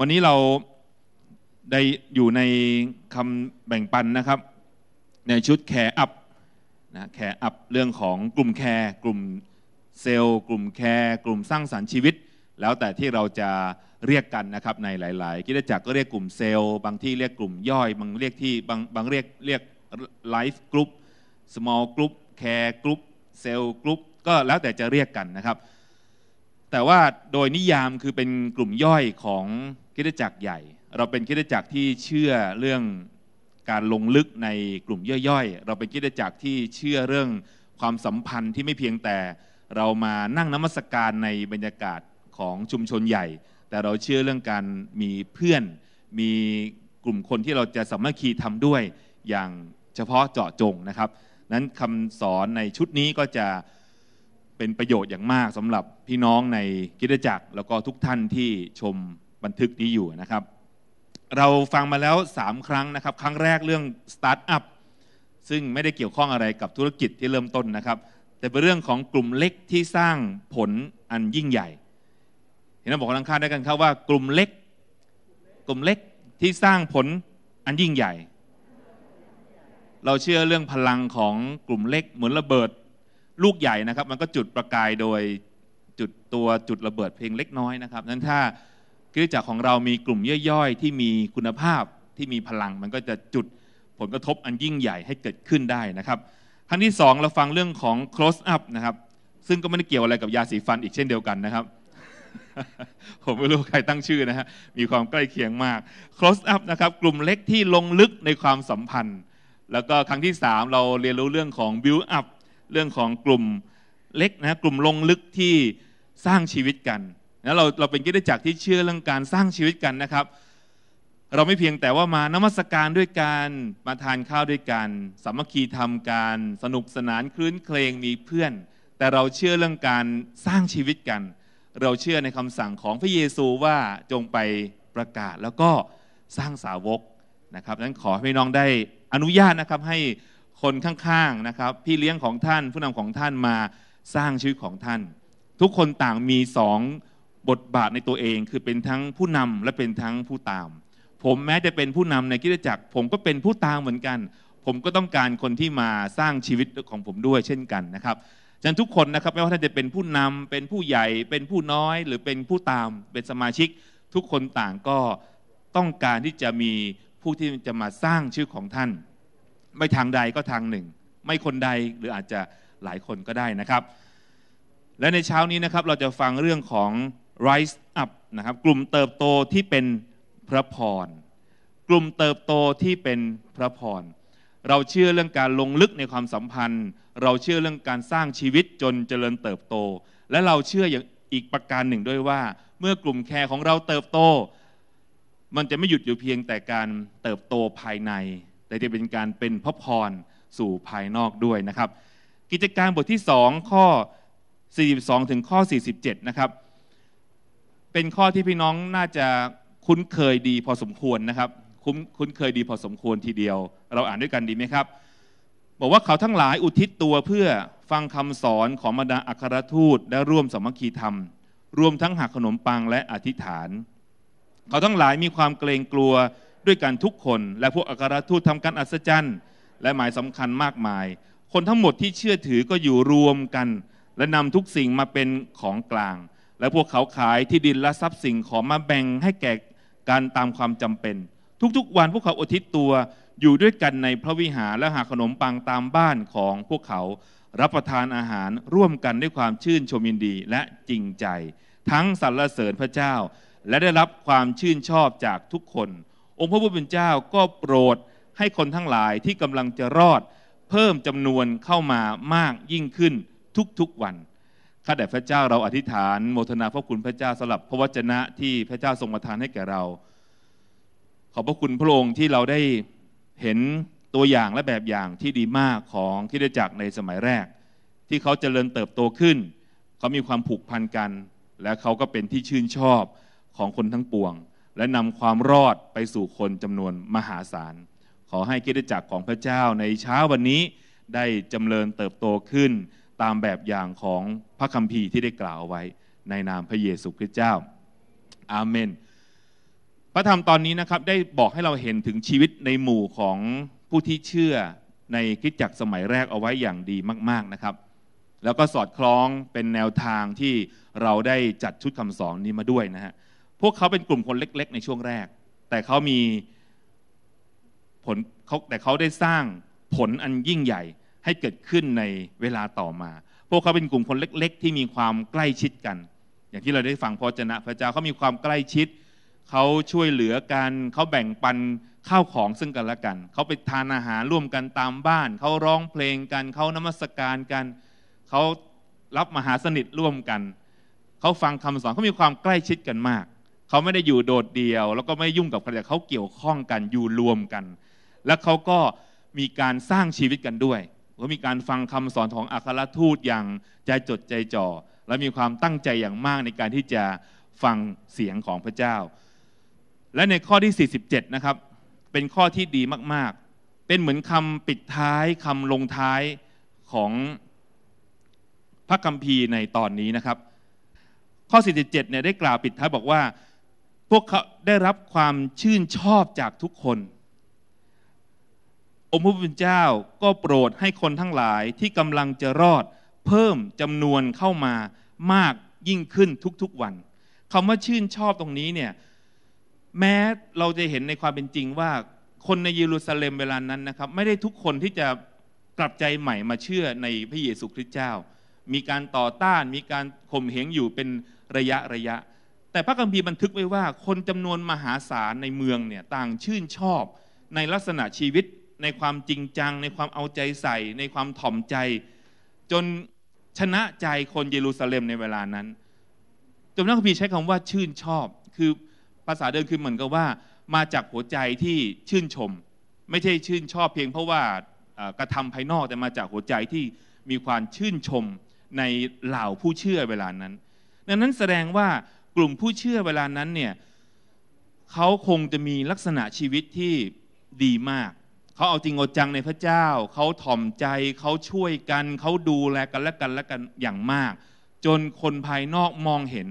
วันนี้เราได้อยู่ในคำแบ่งปันนะครับในชุดแคร์อัพนะแคร์อัพเรื่องของกลุ่มแคร์กลุ่มเซลล์กลุ่มแคร์กลุ่มสร้างสารรค์ชีวิต แล้วแต่ที่เราจะเรียกกันนะครับในหลาย ๆ กิจจักรก็เรียกกลุ่มเซลล์บางที่เรียกกลุ่มย่อย บางเรียกที่บางบางเรียกเรียกไลฟ์กลุ่มสมอลกลุ่มแคร์กลุ่มเซลล์กลุ่มก็แล้วแต่จะเรียกกันนะครับ แต่ว่าโดยนิยามคือเป็นกลุ่มย่อยของคิดจักรใหญ่ เราเป็นคิดจักรที่เชื่อเรื่องการลงลึกในกลุ่มย่อยๆ เราเป็นคิดจักรที่เชื่อเรื่องความสัมพันธ์ที่ไม่เพียงแต่เรามานั่งน้ำมศการในบรรยากาศของชุมชนใหญ่ แต่เราเชื่อเรื่องการมีเพื่อนมีกลุ่มคนที่เราจะสามัคคีทำด้วยอย่างเฉพาะเจาะจงนะครับนั้นคำสอนในชุดนี้ก็จะเป็นประโยชน์อย่างมาก สำหรับพี่น้องในกิจจักรแล้วก็ทุกท่านที่ชมบันทึกนี้อยู่นะครับ เราฟังมาแล้ว 3 ครั้งนะครับ ครั้งแรกเรื่องสตาร์ทอัพซึ่งไม่ได้เกี่ยวข้องอะไรกับธุรกิจที่เริ่มต้นนะครับ แต่เป็นเรื่องของกลุ่มเล็กที่สร้างผลอันยิ่งใหญ่ เห็นไหมบอกกลังคาดด้กันครับว่ากลุ่มเล็กกลุ่มเล็กที่สร้างผลอันยิ่งใหญ่ เราเชื่อเรื่องพลังของกลุ่มเล็กเหมือนระเบิดลูกใหญ่นะครับ มันก็จุดประกายโดยจุดตัวจุดระเบิดเพียงเล็กน้อยนะครับนั้นถ้าริจจักรของเรามีกลุ่มย่อยๆ ที่มีคุณภาพที่มีพลัง มันก็จะจุดผลกระทบอันยิ่งใหญ่ให้เกิดขึ้นได้นะครับ ครั้งที่2เราฟังเรื่องของ close up นะครับ ซึ่งก็ไม่ได้เกี่ยวอะไรกับยาสีฟันอีกเช่นเดียวกันนะครับ ผมไม่รู้ใครตั้งชื่อนะฮะมีความใกล้เคียงมาก close up นะครับกลุ่มเล็กที่ลงลึกในความสัมพันธ์ แล้วก็ครั้งที่ 3 เราเรียนรู้เรื่องของ build up เรื่องของกลุ่มเล็กนะกลุ่มลงลึกที่สร้างชีวิตกัน้วเราเราเป็นกิจจักรที่เชื่อเรื่องการสร้างชีวิตกันนะครับ เราไม่เพียงแต่ว่ามานมัสการด้วยกันมาทานข้าวด้วยกันสามัคคีทำการสนุกสนานคลื้นเคลงมีเพื่อน แต่เราเชื่อเรื่องการสร้างชีวิตกัน เราเชื่อในคำสั่งของพระเยซูว่าจงไปประกาศแล้วก็สร้างสาวกนะครับนั้นขอให้น้องได้อนุญาตนะครับให้คนข้างๆนะครับ พี่เลี้ยงของท่านผู้นำของท่านมาสร้างชีวิตของท่าน ทุกคนต่างมีสองบทบาทในตัวเองคือเป็นทั้งผู้นำและเป็นทั้งผู้ตาม ผมแม้จะเป็นผู้นำในกิจจักร ผมก็เป็นผู้ตามเหมือนกัน ผมก็ต้องการคนที่มาสร้างชีวิตของผมด้วย เช่นกันนะครับฉะนั้นทุกคนนะครับ ไม่ว่าท่านจะเป็นผู้นำเป็นผู้ใหญ่เป็นผู้น้อย หรือเป็นผู้ตาม เป็นสมาชิก ทุกคนต่างก็ต้องการที่จะมีผู้ที่จะมาสร้างชื่อของท่าน ไม่ทางใดก็ทางหนึ่ง ไม่คนใดหรืออาจจะหลายคนก็ได้นะครับ และในเช้านี้นะครับเราจะฟังเรื่องของ Rise Up นะครับ กลุ่มเติบโตที่เป็นพระพร กลุ่มเติบโตที่เป็นพระพร เราเชื่อเรื่องการลงลึกในความสัมพันธ์ เราเชื่อเรื่องการสร้างชีวิตจนเจริญเติบโต และเราเชื่ออย่างอีกประการหนึ่งด้วยว่า เมื่อกลุ่มแคร์ของเราเติบโต มันจะไม่หยุดอยู่เพียงแต่การเติบโตภายใน แต่จะเป็นการเป็นพระพรสู่ภายนอกด้วยนะครับ กิจการบทที่ 2 ข้อ42ถึงข้อ47นะครับเป็นข้อที่พี่น้องน่าจะคุ้นเคยดีพอสมควรนะครับคุ้นคุ้นเคยดีพอสมควรทีเดียว เราอ่านด้วยกันดีไหมครับ บอกว่าเขาทั้งหลายอุทิศตัวเพื่อฟังคำสอนของบรรดาอัครทูตและร่วมสมัคคีธรรม รวมทั้งหักขนมปังและอธิษฐาน เขาทั้งหลายมีความเกรงกลัวด้วยกันทุกคน และพวกอัครทูตทำการอัศจรรย์และหมายสำคัญมากมาย คนทั้งหมดที่เชื่อถือก็อยู่รวมกัน และนำทุกสิ่งมาเป็นของกลางและพวกเขาขายที่ดินและทรัพย์สินของมาแบ่งให้แก่การตามความจำเป็น ทุกๆวัน พวกเขาอุทิศตัวอยู่ด้วยกันในพระวิหารและหาขนมปังตามบ้านของพวกเขารับประทานอาหารร่วมกันด้วยความชื่นชมยินดีและจริงใจ ทั้งสรรเสริญพระเจ้า และได้รับความชื่นชอบจากทุกคน องค์พระผู้เป็นเจ้าก็โปรด ให้คนทั้งหลายที่กำลังจะรอด เพิ่มจำนวนเข้ามามากยิ่งขึ้นทุกๆวันข้าแต่พระเจ้าเราอธิษฐานโมทนาพระคุณพระเจ้าสลับ พระวจนะที่พระเจ้าทรงประทานให้แก่เราขอบพระคุณพระองค์ที่เราได้เห็นตัวอย่างและแบบอย่างที่ดีมากของคิดจักรในสมัยแรก ที่เขาจเจริญเติบโตขึ้น เขามีความผูกพันกัน และเขาก็เป็นที่ชื่นชอบของคนทั้งปวง และนำความรอดไปสู่คนจำนวนมหาศาลขอให้คิดจักรของพระเจ้าในเช้าวันนี้ได้จเจริญเติบโตขึ้นตามแบบอย่างของพระคัมภีร์ที่ได้กล่าวไว้ในนามพระเยซูคริสต์เจ้า อาเมน พระธรรมตอนนี้นะครับได้บอกให้เราเห็นถึงชีวิตในหมู่ของผู้ที่เชื่อในคิดจักสมัยแรกเอาไว้อย่างดีมาก ๆนะครับ แล้วก็สอดคล้องเป็นแนวทางที่เราได้จัดชุดคำสอนนี้มาด้วยนะฮะ พวกเขาเป็นกลุ่มคนเล็ก ๆ ในช่วงแรก แต่เขามีผลเขาแต่เขาได้สร้างผลอันยิ่งใหญ่ให้เกิดขึ้นในเวลาต่อมา พวกเขาเป็นกลุ่มคนเล็ก ๆ ที่มีความใกล้ชิดกัน อย่างที่เราได้ฟังพระเจนะ พระเจ้าเขามีความใกล้ชิด เขาช่วยเหลือกัน เขาแบ่งปันข้าวของซึ่งกันและกัน เขาไปทานอาหารร่วมกันตามบ้าน เขาร้องเพลงกัน เขานมัสการกัน เขารับมหาสนิทร่วมกัน เขาฟังคำสอนเขามีความใกล้ชิดกันมาก เขาไม่ได้อยู่โดดเดี่ยว แล้วก็ไม่ยุ่งกับใครแต่เขาเกี่ยวข้องกันอยู่รวมกัน และเขาก็มีการสร้างชีวิตกันด้วยกามีการฟังคำสอนของอัครทูตอย่างใจจดใจจ่อและมีความตั้งใจอย่างมากในการที่จะฟังเสียงของพระเจ้า และในข้อที่47 นะครับ เป็นข้อที่ดีมาก ๆ เป็นเหมือนคำปิดท้ายคำลงท้ายของพระคัมภีร์ในตอนนี้นะครับ ข้อ 47เนี่ยได้กล่าวปิดท้ายบอกว่า พวกเขาได้รับความชื่นชอบจากทุกคนองค์พระผู้เป็นเจ้าก็โปรดให้คนทั้งหลายที่กำลังจะรอดเพิ่มจำนวนเข้ามามากยิ่งขึ้นทุกๆวันคำว่าชื่นชอบตรงนี้เนี่ยแม้เราจะเห็นในความเป็นจริงว่าคนในเยรูซาเล็มเวลานั้นนะครับ ไม่ได้ทุกคนที่จะกลับใจใหม่มาเชื่อในพระเยซูคริสต์เจ้า มีการต่อต้านมีการข่มเหงอยู่เป็นระยะ ระยะ แต่พระคัมภีร์บันทึกไว้ว่าคนจำนวนมหาศาลในเมืองเนี่ยต่างชื่นชอบในลักษณะชีวิตในความจริงจังในความเอาใจใส่ ในความถ่อมใจจนชนะใจคนเยรูซาเล็มในเวลานั้นจนนักพีใช้คำว่าชื่นชอบ คือภาษาเดิมคือเหมือนกับว่า มาจากหัวใจที่ชื่นชม ไม่ใช่ชื่นชอบเพียงเพราะว่ากระทำภายนอกแต่มาจากหัวใจที่มีความชื่นชมในเหล่าผู้เชื่อเวลานั้น ดังนั้นแสดงว่ากลุ่มผู้เชื่อเวลานั้นเนี่ยเขาคงจะมีลักษณะชีวิตที่ดีมากเขาเอาจริงเอาจังในพระเจ้าเขาถ่อมใจเขาช่วยกัน เขาดูแลกันและกันและกันอย่างมาก จนคนภายนอกมองเห็น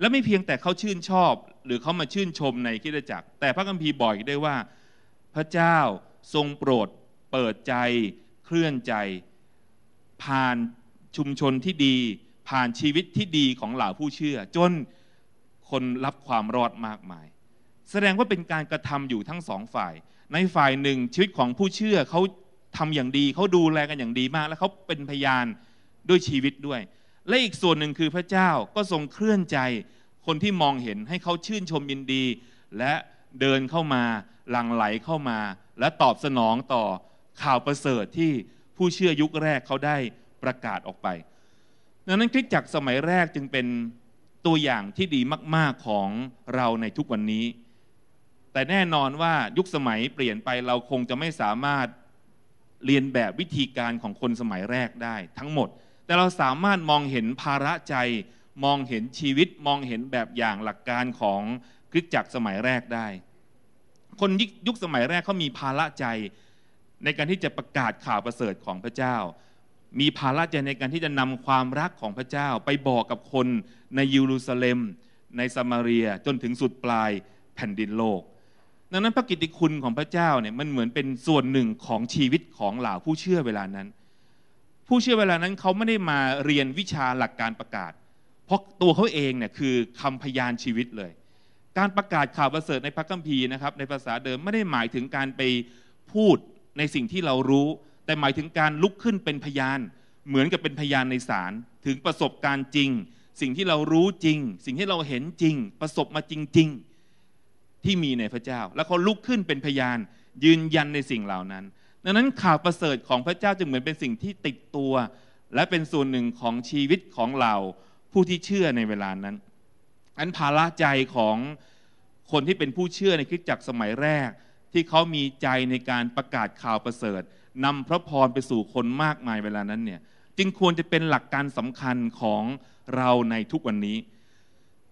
และไม่เพียงแต่เขาชื่นชอบ หรือเขามาชื่นชมในคิดจักรแต่พระคัมภีร์บอกได้ว่า พระเจ้าทรงโปรด เปิดใจเคลื่อนใจ ผ่านชุมชนที่ดี ผ่านชีวิตที่ดีของเหล่าผู้เชื่อ จนคนรับความรอดมากมาย แสดงว่าเป็นการกระทำอยู่ทั้งสองฝ่ายในฝ่ายหนึ่งชีวิตของผู้เชื่อเขาทำอย่างดีเขาดูแล กันอย่างดีมาก และเขาเป็นพยานด้วยชีวิตด้วย และอีกส่วนหนึ่งคือพระเจ้าก็ทรงเคลื่อนใจ คนที่มองเห็นให้เขาชื่นชมยินดี และเดินเข้ามาหลั่งไหลเข้ามา และตอบสนองต่อข่าวประเสริฐที่ผู้เชื่อยุคแรกเขาได้ประกาศออกไปดังนั้นคริสตจักรสมัยแรกจึงเป็นตัวอย่างที่ดีมาก ๆของเราในทุกวันนี้แต่แน่นอนว่ายุคสมัยเปลี่ยนไปเราคงจะไม่สามารถเรียนแบบวิธีการของคนสมัยแรกได้ ทั้งหมด แต่เราสามารถมองเห็นภาระใจ มองเห็นชีวิตมองเห็นแบบอย่างหลักการของคริสตจักรสมัยแรกได้ คนยุคสมัยแรกเขามีภาระใจในการที่จะประกาศข่าวประเสริฐของพระเจ้า มีภาระใจในการที่จะนำความรักของพระเจ้าไปบอกกับคนในเยรูซาเล็ม ในซามาเรียจนถึงสุดปลายแผ่นดินโลกดังนั้นพระกิตติคุณของพระเจ้าเนี่ยมันเหมือนเป็นส่วนหนึ่งของชีวิตของเหล่าผู้เชื่อเวลานั้น ผู้เชื่อเวลานั้นเขาไม่ได้มาเรียนวิชาหลักการประกาศ เพราะตัวเขาเองเนี่ยคือคำพยานชีวิตเลย การประกาศข่าวประเสริฐในพระคัมภีร์นะครับในภาษาเดิมไม่ได้หมายถึงการไปพูดในสิ่งที่เรารู้ แต่หมายถึงการลุกขึ้นเป็นพยาน เหมือนกับเป็นพยานในศาลถึงประสบการณ์จริง สิ่งที่เรารู้จริง สิ่งที่เราเห็นจริง ประสบมาจริงๆที่มีในพระเจ้าแล้วเขาลุกขึ้นเป็นพยานยืนยันในสิ่งเหล่านั้น ดังนั้นข่าวประเสริฐของพระเจ้าจึงเหมือนเป็นสิ่งที่ติดตัว และเป็นส่วนหนึ่งของชีวิตของเราผู้ที่เชื่อในเวลานั้น อันภาระใจของคนที่เป็นผู้เชื่อในคริสตจักรสมัยแรก ที่เขามีใจในการประกาศข่าวประเสริฐนำพระพรไปสู่คนมากมายเวลานั้นเนี่ย จึงควรจะเป็นหลักการสำคัญของเราในทุกวันนี้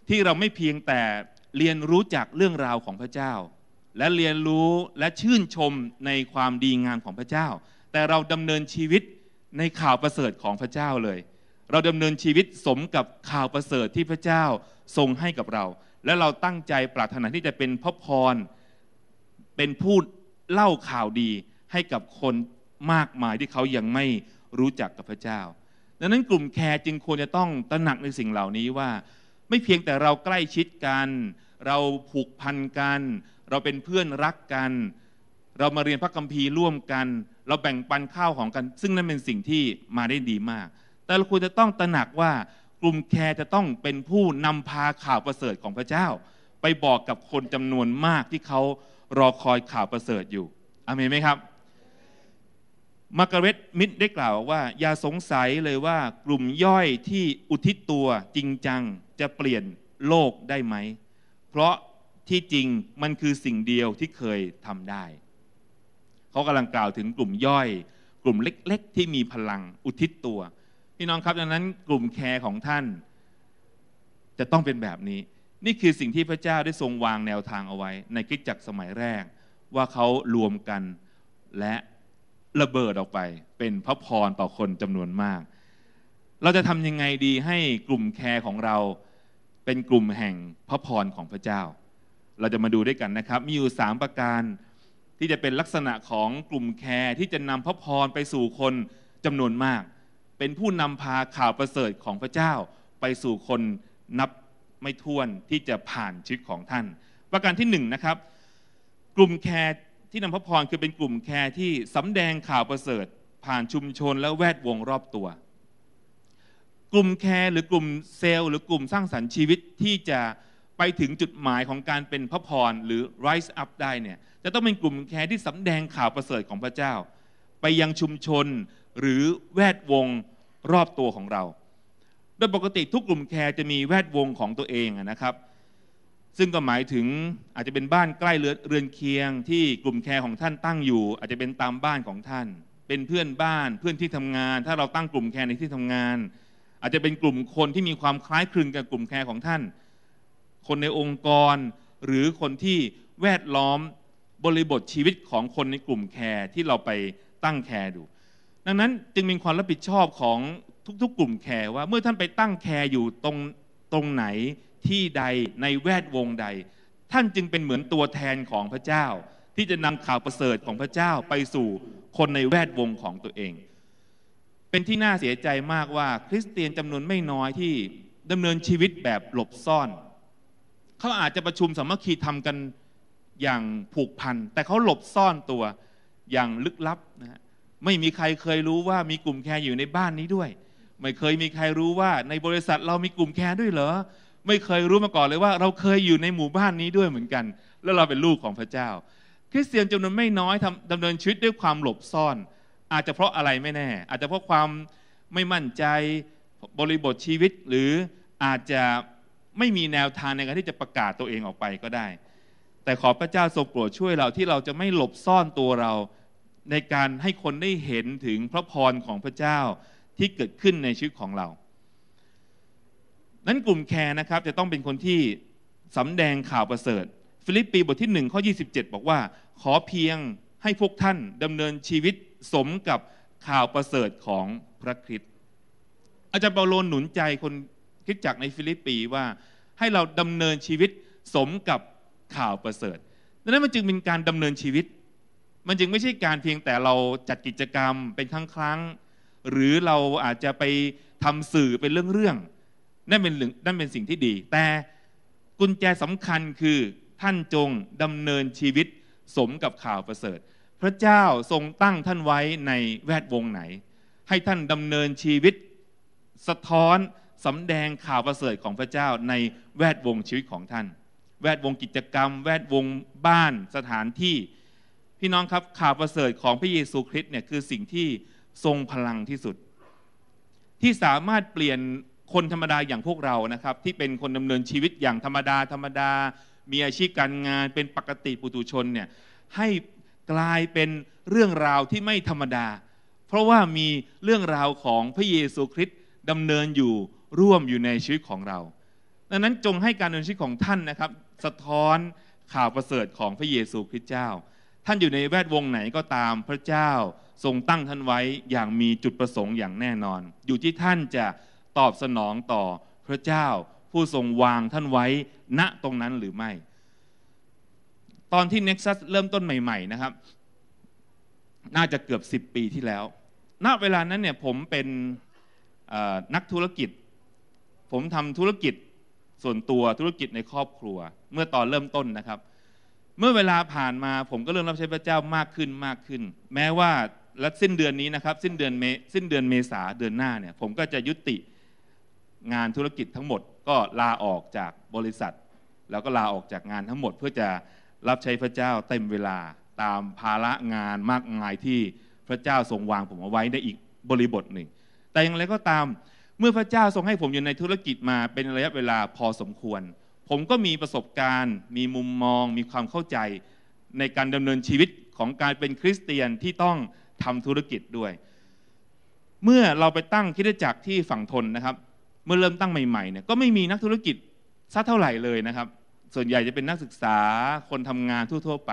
ที่เราไม่เพียงแต่เรียนรู้จากเรื่องราวของพระเจ้า และเรียนรู้และชื่นชมในความดีงามของพระเจ้า แต่เราดำเนินชีวิตในข่าวประเสริฐของพระเจ้าเลย เราดำเนินชีวิตสมกับข่าวประเสริฐที่พระเจ้าทรงให้กับเรา และเราตั้งใจปรารถนาที่จะเป็นพระพร เป็นผู้เล่าข่าวดีให้กับคนมากมายที่เขายังไม่รู้จักกับพระเจ้า ดังนั้นกลุ่มแคร์จึงควรจะต้องตระหนักในสิ่งเหล่านี้ว่าไม่เพียงแต่เราใกล้ชิดกันเราผูกพันกัน เราเป็นเพื่อนรักกัน เรามาเรียนพระคัมภีร์ร่วมกัน เราแบ่งปันข้าวของกัน ซึ่งนั่นเป็นสิ่งที่มาได้ดีมาก แต่เราควรจะต้องตระหนักว่ากลุ่มแคร์จะต้องเป็นผู้นำพาข่าวประเสริฐของพระเจ้า ไปบอกกับคนจำนวนมากที่เขารอคอยข่าวประเสริฐอยู่อเมนไหมครับ มาร์กาเร็ตมิดได้กล่าวว่า อย่าสงสัยเลยว่ากลุ่มย่อยที่อุทิศตัวจริงจังจะเปลี่ยนโลกได้ไหมเพราะที่จริงมันคือสิ่งเดียวที่เคยทำได้ เขากำลังกล่าวถึงกลุ่มย่อย กลุ่มเล็กๆ ที่มีพลังอุทิศตัว พี่น้องครับ ดังนั้นกลุ่มแคร์ของท่าน จะต้องเป็นแบบนี้ นี่คือสิ่งที่พระเจ้าได้ทรงวางแนวทางเอาไว้ ในกิจจักรสมัยแรก ว่าเขารวมกัน และระเบิดออกไป เป็นพระพรต่อคนจำนวนมาก เราจะทำยังไงดีให้กลุ่มแคร์ของเราเป็นกลุ่มแห่งพระพรของพระเจ้า เราจะมาดูด้วยกันนะครับ มีอยู่ 3 ประการที่จะเป็นลักษณะของกลุ่มแคร์ที่จะนำพระพรไปสู่คนจำนวนมาก เป็นผู้นำพาข่าวประเสริฐของพระเจ้า ไปสู่คนนับไม่ถ้วนที่จะผ่านชีวิตของท่าน ประการที่1นนะครับกลุ่มแคร์ที่นำพระพรคือเป็นกลุ่มแคร์ที่สำแดงข่าวประเสริฐผ่านชุมชนและแวดวงรอบตัวกลุ่มแคร์หรือกลุ่มเซลล์ หรือกลุ่มสร้างสรรค์ชีวิตที่จะไปถึงจุดหมายของการเป็นพระพรหรือ rise up ได้เนี่ยจะต้องเป็นกลุ่มแคร์ที่สำแดงข่าวประเสริฐของพระเจ้า ไปยังชุมชนหรือแวดวงรอบตัวของเรา โดยปกติทุกกลุ่มแคร์จะมีแวดวงของตัวเองนะครับ ซึ่งก็หมายถึงอาจจะเป็นบ้านใกล้เรือนเคียง ที่กลุ่มแคร์ของท่านตั้งอยู่อาจจะเป็นตามบ้านของท่าน เป็นเพื่อนบ้านเพื่อนที่ทำงาน ถ้าเราตั้งกลุ่มแคร์ในที่ทำงานอาจจะเป็นกลุ่มคนที่มีความคล้ายคลึงกับกลุ่มแคร์ของท่าน คนในองค์กรหรือคนที่แวดล้อมบริบทชีวิตของคนในกลุ่มแคร์ที่เราไปตั้งแคร์ดู ดังนั้นจึงมีความรับผิดชอบของทุกๆ กลุ่มแคร์ว่าเมื่อท่านไปตั้งแคร์อยู่ตรงตรงไหนที่ใดในแวดวงใด ท่านจึงเป็นเหมือนตัวแทนของพระเจ้า ที่จะนำข่าวประเสริฐของพระเจ้าไปสู่คนในแวดวงของตัวเองเป็นที่น่าเสียใจมากว่าคริสเตียนจำนวนไม่น้อยที่ดำเนินชีวิตแบบหลบซ่อน เขาอาจจะประชุมสามัคคีทำกันอย่างผูกพัน แต่เขาหลบซ่อนตัวอย่างลึกลับนะฮะไม่มีใครเคยรู้ว่ามีกลุ่มแคร์อยู่ในบ้านนี้ด้วย ไม่เคยมีใครรู้ว่าในบริษัทเรามีกลุ่มแคร์ด้วยเหรอ ไม่เคยรู้มาก่อนเลยว่าเราเคยอยู่ในหมู่บ้านนี้ด้วยเหมือนกัน แล้วเราเป็นลูกของพระเจ้า คริสเตียนจำนวนไม่น้อยทำดำเนินชีวิตด้วยความหลบซ่อนอาจจะเพราะอะไรไม่แน่ อาจจะเพราะความไม่มั่นใจบริบทชีวิต หรืออาจจะไม่มีแนวทางในการที่จะประกาศตัวเองออกไปก็ได้ แต่ขอพระเจ้าทรงโปรดช่วยเราที่เราจะไม่หลบซ่อนตัวเรา ในการให้คนได้เห็นถึงพระพรของพระเจ้าที่เกิดขึ้นในชีวิตของเรา นั้นกลุ่มแคร์นะครับ จะต้องเป็นคนที่สำแดงข่าวประเสริฐ ฟิลิปปีบทที่1ข้อ27บอกว่า ขอเพียงให้พวกท่านดำเนินชีวิตสมกับข่าวประเสริฐของพระคริสต์ อาจารย์เปาโลหนุนใจคนคิดจักในฟิลิปปีว่าให้เราดำเนินชีวิตสมกับข่าวประเสริฐ ดังนั้นมันจึงเป็นการดำเนินชีวิต มันจึงไม่ใช่การเพียงแต่เราจัดกิจกรรมเป็นครั้งครั้งหรือเราอาจจะไปทำสื่อเป็นเรื่องๆนั่นเป็นนั่นเป็นสิ่งที่ดี แต่กุญแจสำคัญคือท่านจงดำเนินชีวิต สมกับข่าวประเสริฐพระเจ้าทรงตั้งท่านไว้ในแวดวงไหน ให้ท่านดำเนินชีวิตสะท้อนสาแดงข่าวประเสริฐของพระเจ้าในแวดวงชีวิตของท่าน แวดวงกิจกรรม แวดวงบ้านสถานที่ พี่น้องครับข่าวประเสริฐของพระเยซูคริสต์เนี่ยคือสิ่งที่ทรงพลังที่สุด ที่สามารถเปลี่ยนคนธรรมดาอย่างพวกเรานะครับที่เป็นคนดำเนินชีวิตอย่างธรรมดาธรรมดามีอาชีพการงานเป็นปกติปุตุชนเนี่ยให้กลายเป็นเรื่องราวที่ไม่ธรรมดา เพราะว่ามีเรื่องราวของพระเยซูคริสต์ดำเนินอยู่ร่วมอยู่ในชีวิตของเราดังนั้นจงให้การดำเนินชีวิตของท่านนะครับ สะท้อนข่าวประเสริฐของพระเยซูคริสต์เจ้า ท่านอยู่ในแวดวงไหนก็ตามพระเจ้าทรงตั้งท่านไว้อย่างมีจุดประสงค์อย่างแน่นอน อยู่ที่ท่านจะตอบสนองต่อพระเจ้าผู้ทรงวางท่านไว้ณตรงนั้นหรือไม่ตอนที่ Nexus เริ่มต้นใหม่ๆนะครับ น่าจะเกือบ 10 ปีที่แล้วณเวลานั้นเนี่ยผมเป็นนักธุรกิจ ผมทำธุรกิจส่วนตัวธุรกิจในครอบครัว เมื่อตอนเริ่มต้นนะครับ เมื่อเวลาผ่านมา ผมก็เริ่มรับใช้พระเจ้ามากขึ้นมากขึ้น แม้ว่าและสิ้นเดือนนี้นะครับสิ้นเดือนเมสิ้นเดือนเมษาเดือนหน้าเนี่ย ผมก็จะยุติงานธุรกิจทั้งหมด ก็ลาออกจากบริษัท แล้วก็ลาออกจากงานทั้งหมดเพื่อจะรับใช้พระเจ้าเต็มเวลาตามภาระงานมากมายที่พระเจ้าทรงวางผมเอาไว้ได้อีกบริบทหนึ่ง แต่อย่างไรก็ตาม เมื่อพระเจ้าทรงให้ผมอยู่ในธุรกิจมาเป็นระยะเวลาพอสมควร ผมก็มีประสบการณ์ มีมุมมองมีความเข้าใจในการดำเนินชีวิตของการเป็นคริสเตียนที่ต้องทำธุรกิจด้วย เมื่อเราไปตั้งคิดจักรที่ฝั่งทนนะครับ เมื่อเริ่มตั้งใหม่ๆเนี่ยก็ไม่มีนักธุรกิจสักเท่าไหร่เลยนะครับส่วนใหญ่จะเป็นนักศึกษาคนทำงานทั่วๆ ไป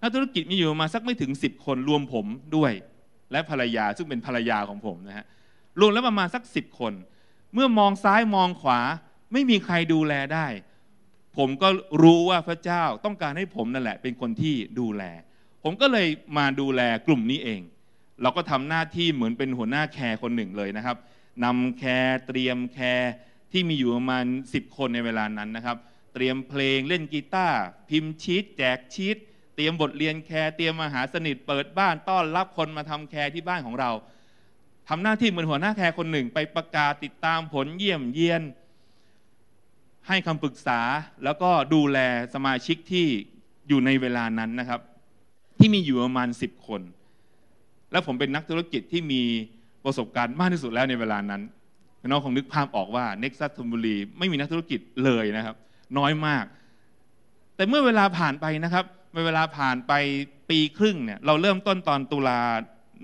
นักธุรกิจมีอยู่มาสักไม่ถึง10 คนรวมผมด้วย และภรรยาซึ่งเป็นภรรยาของผมนะฮะรวมแล้วประมาณสัก10 คน เมื่อมองซ้ายมองขวา ไม่มีใครดูแลได้ ผมก็รู้ว่าพระเจ้าต้องการให้ผมนั่นแหละ เป็นคนที่ดูแล ผมก็เลยมาดูแลกลุ่มนี้เอง เราก็ทำหน้าที่เหมือนเป็นหัวหน้าแคร์คนหนึ่งเลยนะครับนำแคร์เตรียมแคร์ที่มีอยู่ประมาณ10คนในเวลานั้นนะครับเตรียมเพลงเล่นกีตาร์พิมพ์ชีตแจกชีตเตรียมบทเรียนแคร์เตรียมมาหาสนิท เปิดบ้านต้อนรับคนมาทำแคร์ที่บ้านของเรา ทำหน้าที่เหมือนหัวหน้าแคร์คนหนึ่ง ไปประกาศติดตามผลเยี่ยมเยียนให้คำปรึกษาแล้วก็ดูแลสมาชิกที่อยู่ในเวลานั้นนะครับ ที่มีอยู่ประมาณ10คนและผมเป็นนักธุรกิจที่มีประสบการณ์มากที่สุดแล้วในเวลานั้นน้องของนึกภาพออกว่าเน็กซัสธนบุรี ไม่มีนักธุรกิจเลยนะครับน้อยมาก แต่เมื่อเวลาผ่านไปนะครับเมื่อเวลาผ่านไปปีครึ่งเนี่ย เราเริ่มต้นตอนตุลา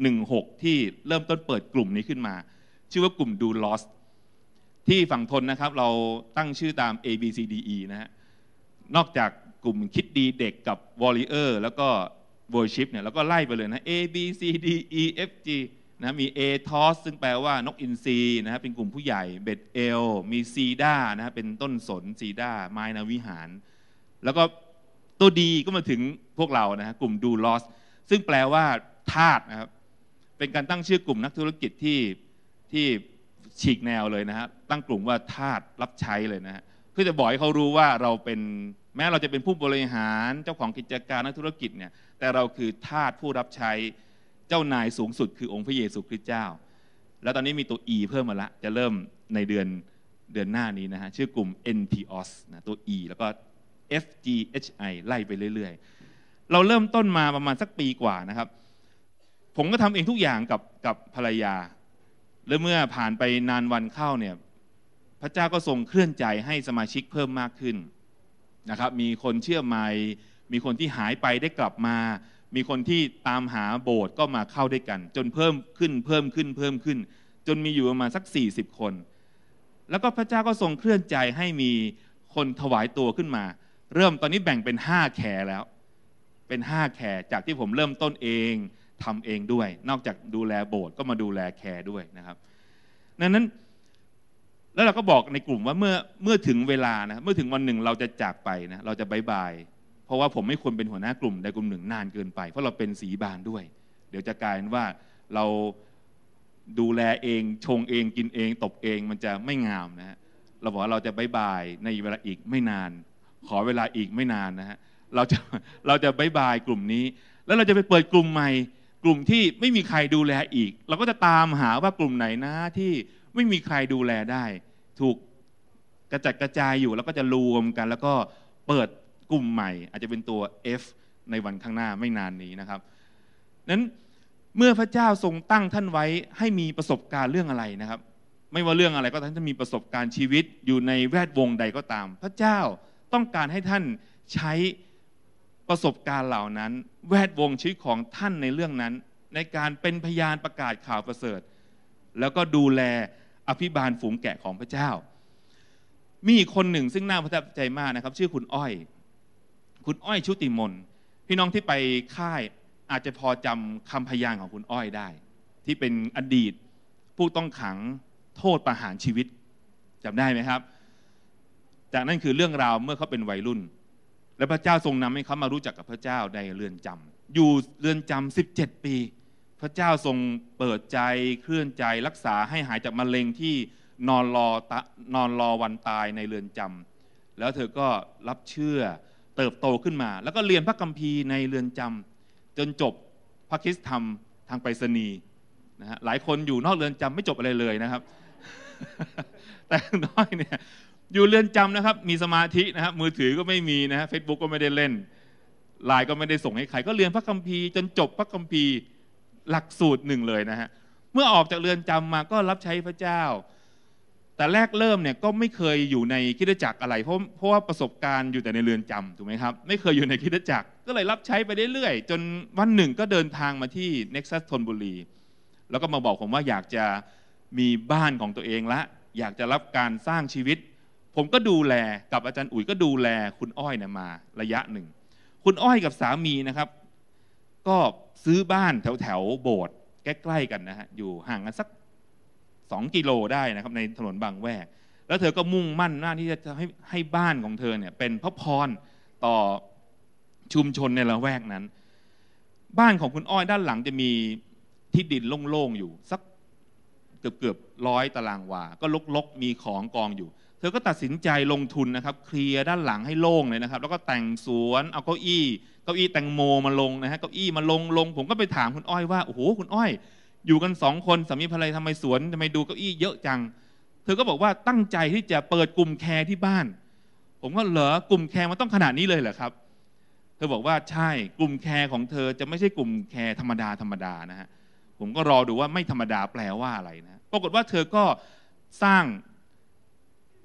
16 ที่เริ่มต้นเปิดกลุ่มนี้ขึ้นมา ชื่อว่ากลุ่มดูลอสที่ฝั่งทนนะครับ เราตั้งชื่อตาม A B C D E นะฮะ นอกจากกลุ่มคิดดีเด็กกับวอลเลอร์แล้วก็ w o r s h i p เนี่ยแล้วก็ไล่ไปเลยนะ A B C D E F G นะมีเอทอสซึ่งแปลว่า นกอินทรีนะครับเป็นกลุ่มผู้ใหญ่เบ็ดเอลมีซีด้านะครับเป็นต้นสนซีด้าไม้นาวิหาร แล้วก็ตัวดีก็มาถึงพวกเรา นะฮะกลุ่มดูลอสซึ่งแปลว่าธาุนะครับเป็นการตั้งชื่อกลุ่มนักธุรกิจที่ที่ฉีกแนวเลยนะฮะตั้งกลุ่มว่าธาตุรับใช้เลยนะฮะเพื่อจะบอกให้เขารู้ว่าเราเป็นแม้เราจะเป็นผู้บริหารเจ้าของกิจการนักธุรกิจเนี่ยแต่เราคือทาสผู้รับใช้เจ้านายสูงสุดคือองค์พระเยซูคริสต์เจ้า แล้วตอนนี้มีตัว E เพิ่มมาละ จะเริ่มในเดือนเดือนหน้านี้นะฮะชื่อกลุ่ม NPOS นะตัว E แล้วก็ FGHI ไล่ไปเรื่อยๆ เราเริ่มต้นมาประมาณสักปีกว่านะครับ ผมก็ทำเองทุกอย่างกับกับภรรยา แล้วเมื่อผ่านไปนานวันเข้าเนี่ยพระเจ้าก็ทรงเคลื่อนใจให้สมาชิกเพิ่มมากขึ้นนะครับ มีคนเชื่อใหม่ มีคนที่หายไปได้กลับมามีคนที่ตามหาโบสถ์ก็มาเข้าด้วยกัน จนเพิ่มขึ้นเพิ่มขึ้นเพิ่มขึ้น จนมีอยู่ประมาณสัก 40 คน แล้วก็พระเจ้าก็ทรงเคลื่อนใจให้มีคนถวายตัวขึ้นมา เริ่มตอนนี้แบ่งเป็น5แคร์แล้ว เป็น 5แคร์จากที่ผมเริ่มต้นเองทำเองด้วย นอกจากดูแลโบสถ์ก็มาดูแลแคร์ด้วยนะครับดังนั้นแล้วเราก็บอกในกลุ่มว่าเมื่อเมื่อถึงเวลานะเมื่อถึงวันหนึ่งเราจะจากไปนะเราจะบายบายเพราะว่าผมไม่ควรเป็นหัวหน้ากลุ่มใดกลุ่มหนึ่งนานเกินไปเพราะเราเป็นสีบานด้วย เดี๋ยวจะกลายเป็นว่าเราดูแลเอง ชงเองกินเองตบเองมันจะไม่งามนะฮะเราบอกว่าเราจะบายบายในเวลาอีกไม่นาน ขอเวลาอีกไม่นานนะฮะเราจะเราจะบายบายกลุ่มนี้ แล้วเราจะไปเปิดกลุ่มใหม่กลุ่มที่ไม่มีใครดูแลอีก เราก็จะตามหาว่ากลุ่มไหนนะที่ไม่มีใครดูแลได้ ถูกกระจัดกระจายอยู่แล้วก็จะรวมกันแล้วก็เปิดกลุ่มใหม่อาจจะเป็นตัว F ในวันข้างหน้าไม่นานนี้นะครับนั้นเมื่อพระเจ้าทรงตั้งท่านไว้ ให้มีประสบการณ์เรื่องอะไรนะครับ ไม่ว่าเรื่องอะไรก็ท่านจะมีประสบการณ์ชีวิตอยู่ในแวดวงใดก็ตาม พระเจ้าต้องการให้ท่านใช้ประสบการณ์เหล่านั้น แวดวงชีวิตของท่านในเรื่องนั้น ในการเป็นพยานประกาศข่าวประเสริฐ แล้วก็ดูแลอภิบาลฝูงแกะของพระเจ้า มีคนหนึ่ง ซึ่งน่าประทับใจมากนะครับ ชื่อคุณอ้อยคุณอ้อยชุติมนพี่น้องที่ไปค่ายอาจจะพอจำคำพยานของคุณอ้อยได้ ที่เป็นอดีตผู้ต้องขังโทษประหารชีวิต จำได้ไหมครับ จากนั้นคือเรื่องราว เมื่อเขาเป็นวัยรุ่น และพระเจ้าทรงนำให้เขามารู้จักกับพระเจ้าในเรือนจำ อยู่เรือนจำ17 ปี พระเจ้าทรงเปิดใจเคลื่อนใจรักษาให้หายจากมะเร็งที่นอนรอนอนรอวันตายในเรือนจำ แล้วเธอก็รับเชื่อเติบโตขึ้นมาแล้วก็เรียนพระคัมภีร์ในเรือนจำ จนจบพระคิสธรรมทางไปรษณีย์นะฮะหลายคนอยู่นอกเรือนจำไม่จบอะไรเลยนะครับ แต่น้อยเนี่ยอยู่เรือนจำนะครับมีสมาธินะครับมือถือก็ไม่มีนะฮะเฟซบุ๊กก็ไม่ได้เล่นไลน์ก็ไม่ได้ส่งให้ใครก็เรียนพระคัมภีร์จนจบพระคัมภีร์หลักสูตรหนึ่งเลยนะฮะเมื่อออกจากเรือนจำมาก็รับใช้พระเจ้าแต่แรกเริ่มเนี่ยก็ไม่เคยอยู่ในคิดจักรอะไร เพราะเพราะว่าประสบการณ์อยู่แต่ในเรือนจำถูกไหมครับไม่เคยอยู่ในคิดจักรก็เลยรับใช้ไปเรื่อยๆ จนวันหนึ่งก็เดินทางมาที่เน็กซัสทนบุรี แล้วก็มาบอกผมว่าอยากจะมีบ้านของตัวเองละ อยากจะรับการสร้างชีวิต ผมก็ดูแลกับอาจารย์อุ๋ยก็ดูแลคุณอ้อยเนี่ยมาระยะหนึ่ง คุณอ้อยกับสามีนะครับ ก็ซื้อบ้านแถวแถวโบสถ์ใกล้ๆกันนะฮะอยู่ห่างกันสัก2 กิโลได้นะครับในถนนบางแวก แล้วเธอก็มุ่งมั่นมากที่จะให้ให้บ้านของเธอเนี่ยเป็นพระพร ต่อชุมชนในละแวกนั้น บ้านของคุณอ้อยด้านหลังจะมีที่ดินโล่งๆอยู่สักเกือบเกือบร้อยตารางวาก็ลกๆมีของกองอยู่ เธอก็ตัดสินใจลงทุนนะครับ เคลียร์ด้านหลังให้โล่งเลยนะครับ แล้วก็แต่งสวนเอาเก้าอี้ เก้าอี้แตงโมมาลงนะฮะเก้าอี้มาลงลง ผมก็ไปถามคุณอ้อยว่าโอ้โหคุณอ้อยอยู่กันสองคนสามีภรรยาทำไมสวนทำไมดูเก้าอี้เยอะจัง เธอก็บอกว่าตั้งใจที่จะเปิดกลุ่มแคร์ที่บ้าน ผมก็เหรอกลุ่มแคร์มันต้องขนาดนี้เลยเหรอครับ เธอบอกว่าใช่กลุ่มแคร์ของเธอ จะไม่ใช่กลุ่มแคร์ธรรมดาธรรมดานะฮะผมก็รอดูว่าไม่ธรรมดาแปลว่าอะไรนะปรากฏว่าเธอก็สร้าง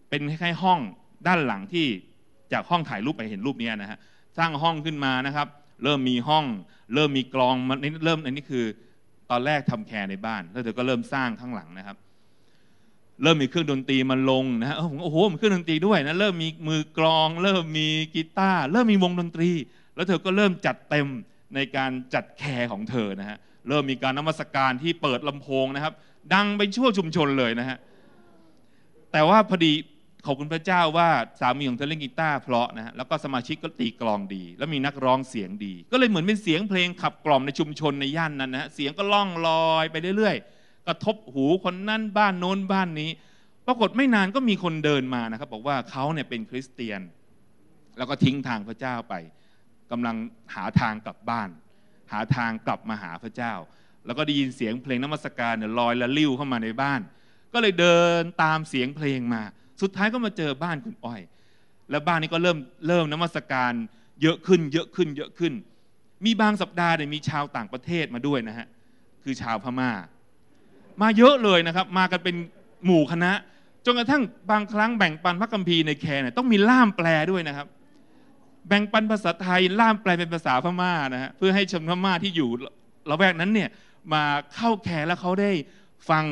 เป็นคล้ายๆ ห้องด้านหลังที่จากห้องถ่ายรูปไปเห็นรูปนี้นะฮะสร้างห้องขึ้นมานะครับ เริ่มมีห้อง เริ่มมีกลองมันเริ่มอันนี้คือตอนแรกทำแคร์ในบ้านแล้วเธอก็เริ่มสร้างข้างหลังนะครับ เริ่มมีเครื่องดนตรีมาลงนะฮะโอ้โหมีเครื่องดนตรีด้วยนะ เริ่มมีมือกลอง เริ่มมีกีตาร์เริ่มมีวงดนตรี แล้วเธอก็เริ่มจัดเต็มในการจัดแคร์ของเธอนะฮะเริ่มมีการนมัสการที่เปิดลำโพงนะครับ ดังไปชั่วชุมชนเลยนะฮะแต่ว่าพอดีขอบคุณพระเจ้าว่าสามีของเธอเล่นกีตาร์เพลาะนะฮะ แล้วก็สมาชิกก็ตีกลองดี แล้วมีนักร้องเสียงดี ก็เลยเหมือนเป็นเสียงเพลงขับกล่อมในชุมชนในย่านนั้นนะฮะ เสียงก็ล่องลอยไปเรื่อยๆ กระทบหูคนนั่นบ้านโน้นบ้านนี้ ปรากฏไม่นานก็มีคนเดินมานะครับ บอกว่าเขาเนี่ยเป็นคริสเตียน แล้วก็ทิ้งทางพระเจ้าไป กำลังหาทางกลับบ้าน หาทางกลับมาหาพระเจ้า แล้วก็ได้ยินเสียงเพลงนมัสการเนี่ยลอยละลิ้วเข้ามาในบ้าน ก็เลยเดินตามเสียงเพลงมาสุดท้ายก็มาเจอบ้านคุณอ้อย และบ้านนี้ก็เริ่มเริ่มนมัสการเยอะขึ้น เยอะขึ้น เยอะขึ้น มีบางสัปดาห์เนี่ยมีชาวต่างประเทศมาด้วยนะฮะคือชาวพม่า มาเยอะเลยนะครับ มากันเป็นหมู่คณะจนกระทั่งบางครั้งแบ่งปันพระคัมภีร์ในแคร์เนี่ยต้องมีล่ามแปลด้วยนะครับ แบ่งปันภาษาไทยล่ามแปลเป็นภาษาพม่านะฮะเพื่อให้ชาวพม่าที่อยู่ละแวกนั้นเนี่ยมาเข้าแคร์แล้วเขาได้ฟัง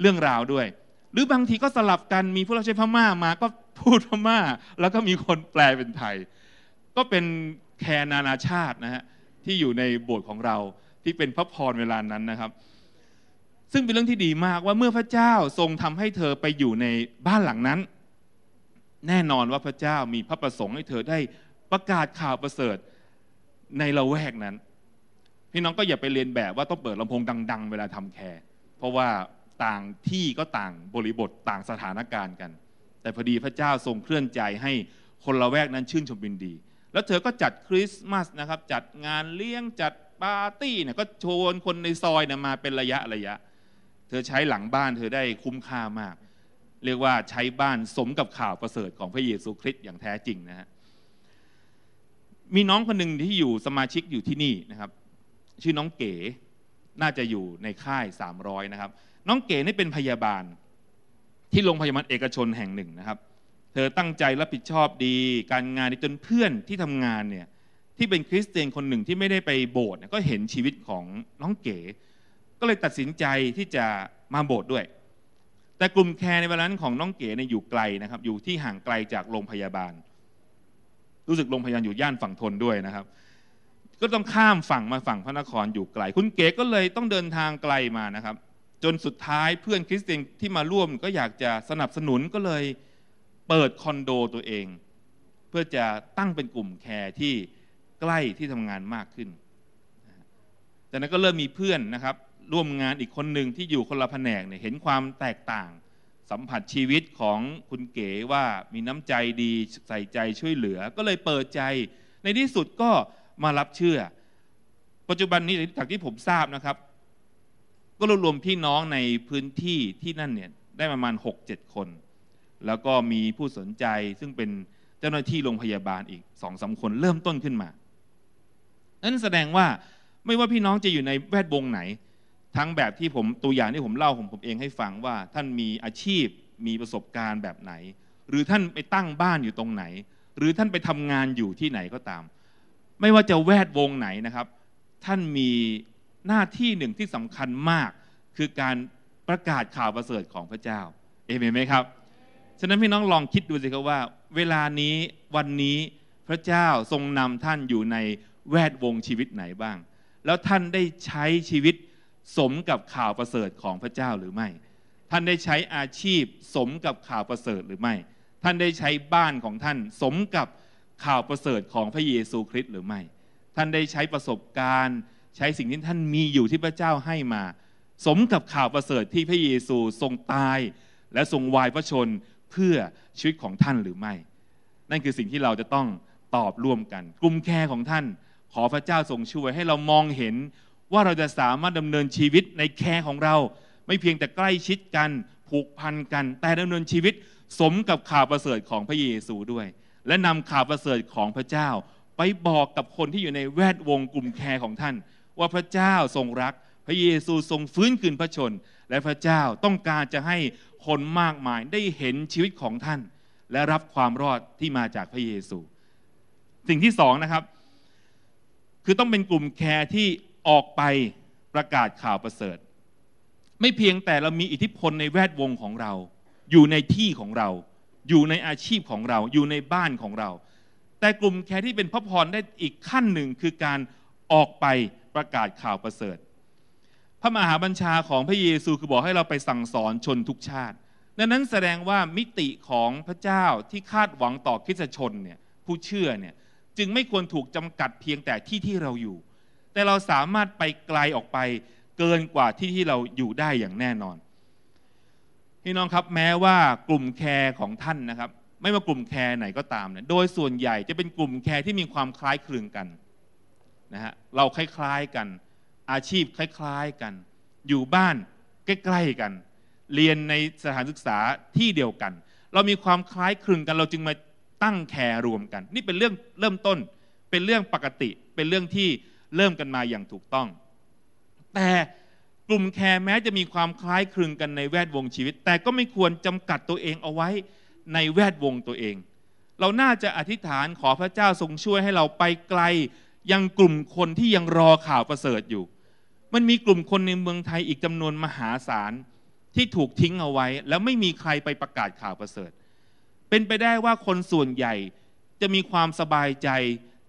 เรื่องราวด้วยหรือบางทีก็สลับกันมีผู้รับใช้พม่ามาก็พูดพม่า แล้วก็มีคนแปลเป็นไทย ก็เป็นแคนานาชาตินะฮะที่อยู่ในโบสถ์ของเราที่เป็นพระพรเวลานั้นนะครับ ซึ่งเป็นเรื่องที่ดีมากว่าเมื่อพระเจ้าทรงทำให้เธอไปอยู่ในบ้านหลังนั้น แน่นอนว่าพระเจ้ามีพระประสงค์ให้เธอได้ประกาศข่าวประเสริฐในละแวกนั้นพี่น้องก็อย่าไปเรียนแบบว่าต้องเปิดลำโพงดัง ๆ เวลาทำแคร์เพราะว่าต่างที่ก็ต่างบริบทต่างสถานการณ์กัน แต่พอดีพระเจ้าทรงเคลื่อนใจให้คนละแวกนั้นชื่นชมบินดี แล้วเธอก็จัดคริสต์มาสนะครับ จัดงานเลี้ยงจัดปาร์ตี้เนี่ยก็ชวนคนในซอยเนี่ยมาเป็นระยะระยะ เธอใช้หลังบ้านเธอได้คุ้มค่ามาก เรียกว่าใช้บ้านสมกับข่าวประเสริฐของพระเยซูคริสต์อย่างแท้จริงนะฮะมีน้องคนหนึ่งที่อยู่สมาชิกอยู่ที่นี่นะครับ ชื่อน้องเก๋น่าจะอยู่ในค่าย 300 นะครับน้องเก๋นี่เป็นพยาบาลที่โรงพยาบาลเอกชนแห่งหนึ่งนะครับ เธอตั้งใจรับผิดชอบดีการงานจนเพื่อนที่ทำงานเนี่ย ที่เป็นคริสเตียนคนหนึ่งที่ไม่ได้ไปโบสถ์ก็เห็นชีวิตของน้องเก๋ก็เลยตัดสินใจที่จะมาโบสถ์ด้วย แต่กลุ่มแคร์ในเวลานั้นของน้องเก๋เนี่ยอยู่ไกลนะครับ อยู่ที่ห่างไกลจากโรงพยาบาล รู้สึกโรงพยาบาลอยู่ย่านฝั่งทนด้วยนะครับ ก็ต้องข้ามฝั่งมาฝั่งพระนครอยู่ไกล คุณเก๋ก็เลยต้องเดินทางไกลมานะครับจนสุดท้ายเพื่อนคริสเตียนที่มาร่วม ก็อยากจะสนับสนุนก็เลยเปิดคอนโดตัวเอง เพื่อจะตั้งเป็นกลุ่มแคร์ที่ใกล้ที่ทำงานมากขึ้นจากนั้นก็เริ่มมีเพื่อนนะครับ ร่วมงานอีกคนหนึ่งที่อยู่คนละแผนกเนี่ยเห็นความแตกต่าง สัมผัสชีวิตของคุณเก๋ว่ามีน้ำใจดีใส่ใจช่วยเหลือ ก็เลยเปิดใจในที่สุดก็มารับเชื่อ ปัจจุบันนี้จากที่ผมทราบนะครับก็รวบรวมพี่น้องในพื้นที่ที่นั่นเนี่ยได้ประมาณ6-7 คน แล้วก็มีผู้สนใจซึ่งเป็นเจ้าหน้าที่โรงพยาบาลอีกสองสาคนเริ่มต้นขึ้นมา นั้นแสดงว่าไม่ว่าพี่น้องจะอยู่ในแวดวงไหน ทั้งแบบที่ผมตัวอย่างที่ผมเล่าของผมเองให้ฟังว่า ท่านมีอาชีพมีประสบการณ์แบบไหน หรือท่านไปตั้งบ้านอยู่ตรงไหน หรือท่านไปทำงานอยู่ที่ไหนก็ตาม ไม่ว่าจะแวดวงไหนนะครับท่านมีหน้าที่หนึ่งที่สำคัญมากคือการประกาศข่าวประเสริฐของพระเจ้า เอเมนไหมครับ ฉะนั้นพี่น้องลองคิดดูสิครับว่า เวลานี้วันนี้พระเจ้าทรงนำท่านอยู่ในแวดวงชีวิตไหนบ้าง แล้วท่านได้ใช้ชีวิตสมกับข่าวประเสริฐของพระเจ้าหรือไม่ ท่านได้ใช้อาชีพสมกับข่าวประเสริฐหรือไม่ ท่านได้ใช้บ้านของท่านสมกับข่าวประเสริฐของพระเยซูคริสต์หรือไม่ ท่านได้ใช้ประสบการณ์ใช้สิ่งที่ท่านมีอยู่ที่พระเจ้าให้มา สมกับข่าวประเสริฐที่พระเยซูทรงตาย และทรงวายพระชนเพื่อชีวิตของท่านหรือไม่ นั่นคือสิ่งที่เราจะต้องตอบร่วมกัน กลุ่มแคร์ ของท่าน ขอพระเจ้าทรงช่วยให้เรามองเห็นว่าเราจะสามารถดำเนินชีวิตในแคร์ของเราไม่เพียงแต่ใกล้ชิดกันผูกพันกัน แต่ดำเนินชีวิต สมกับข่าวประเสริฐของพระเยซูด้วย และนำข่าวประเสริฐของพระเจ้า ไปบอกกับคนที่อยู่ในแวดวงกลุ่มแคร์ของท่านว่าพระเจ้าทรงรักพระเยซูทรงฟื้นคืนพระชน และพระเจ้าต้องการจะให้คนมากมายได้เห็นชีวิตของท่าน และรับความรอดที่มาจากพระเยซู สิ่งที่สองนะครับ คือต้องเป็นกลุ่มแคร์ที่ออกไปประกาศข่าวประเสริฐ ไม่เพียงแต่เรามีอิทธิพลในแวดวงของเรา อยู่ในที่ของเรา อยู่ในอาชีพของเรา อยู่ในบ้านของเรา แต่กลุ่มแคร์ที่เป็นพระพรได้อีกขั้นหนึ่งคือการออกไปประกาศข่าวประเสริฐ พระมหาบัญชาของพระเยซูคือบอกให้เราไปสั่งสอนชนทุกชาติดังนั้นแสดงว่ามิติของพระเจ้าที่คาดหวังต่อคริสตชนเนี่ยผู้เชื่อเนี่ยจึงไม่ควรถูกจำกัดเพียงแต่ที่ที่เราอยู่ แต่เราสามารถไปไกลออกไปเกินกว่าที่ที่เราอยู่ได้อย่างแน่นอน พี่น้องครับ แม้ว่ากลุ่มแคร์ของท่านนะครับไม่ว่ากลุ่มแคร์ไหนก็ตามเนี่ยโดยส่วนใหญ่จะเป็นกลุ่มแคร์ที่มีความคล้ายคลึงกันนะฮะเราคล้ายๆกัน อาชีพคล้ายๆกัน อยู่บ้านใกล้ๆกัน เรียนในสถานศึกษาที่เดียวกัน เรามีความคล้ายคลึงกันเราจึงมาตั้งแคร์รวมกัน นี่เป็นเรื่องเริ่มต้นเป็นเรื่องปกติ เป็นเรื่องที่เริ่มกันมาอย่างถูกต้อง แต่กลุ่มแคร์แม้จะมีความคล้ายคลึงกันในแวดวงชีวิต แต่ก็ไม่ควรจำกัดตัวเองเอาไว้ในแวดวงตัวเอง เราน่าจะอธิษฐานขอพระเจ้าทรงช่วยให้เราไปไกลยังกลุ่มคนที่ยังรอข่าวประเสริฐอยู่ มันมีกลุ่มคนในเมืองไทยอีกจำนวนมหาศาล ที่ถูกทิ้งเอาไว้ แล้วไม่มีใครไปประกาศข่าวประเสริฐ เป็นไปได้ว่าคนส่วนใหญ่จะมีความสบายใจ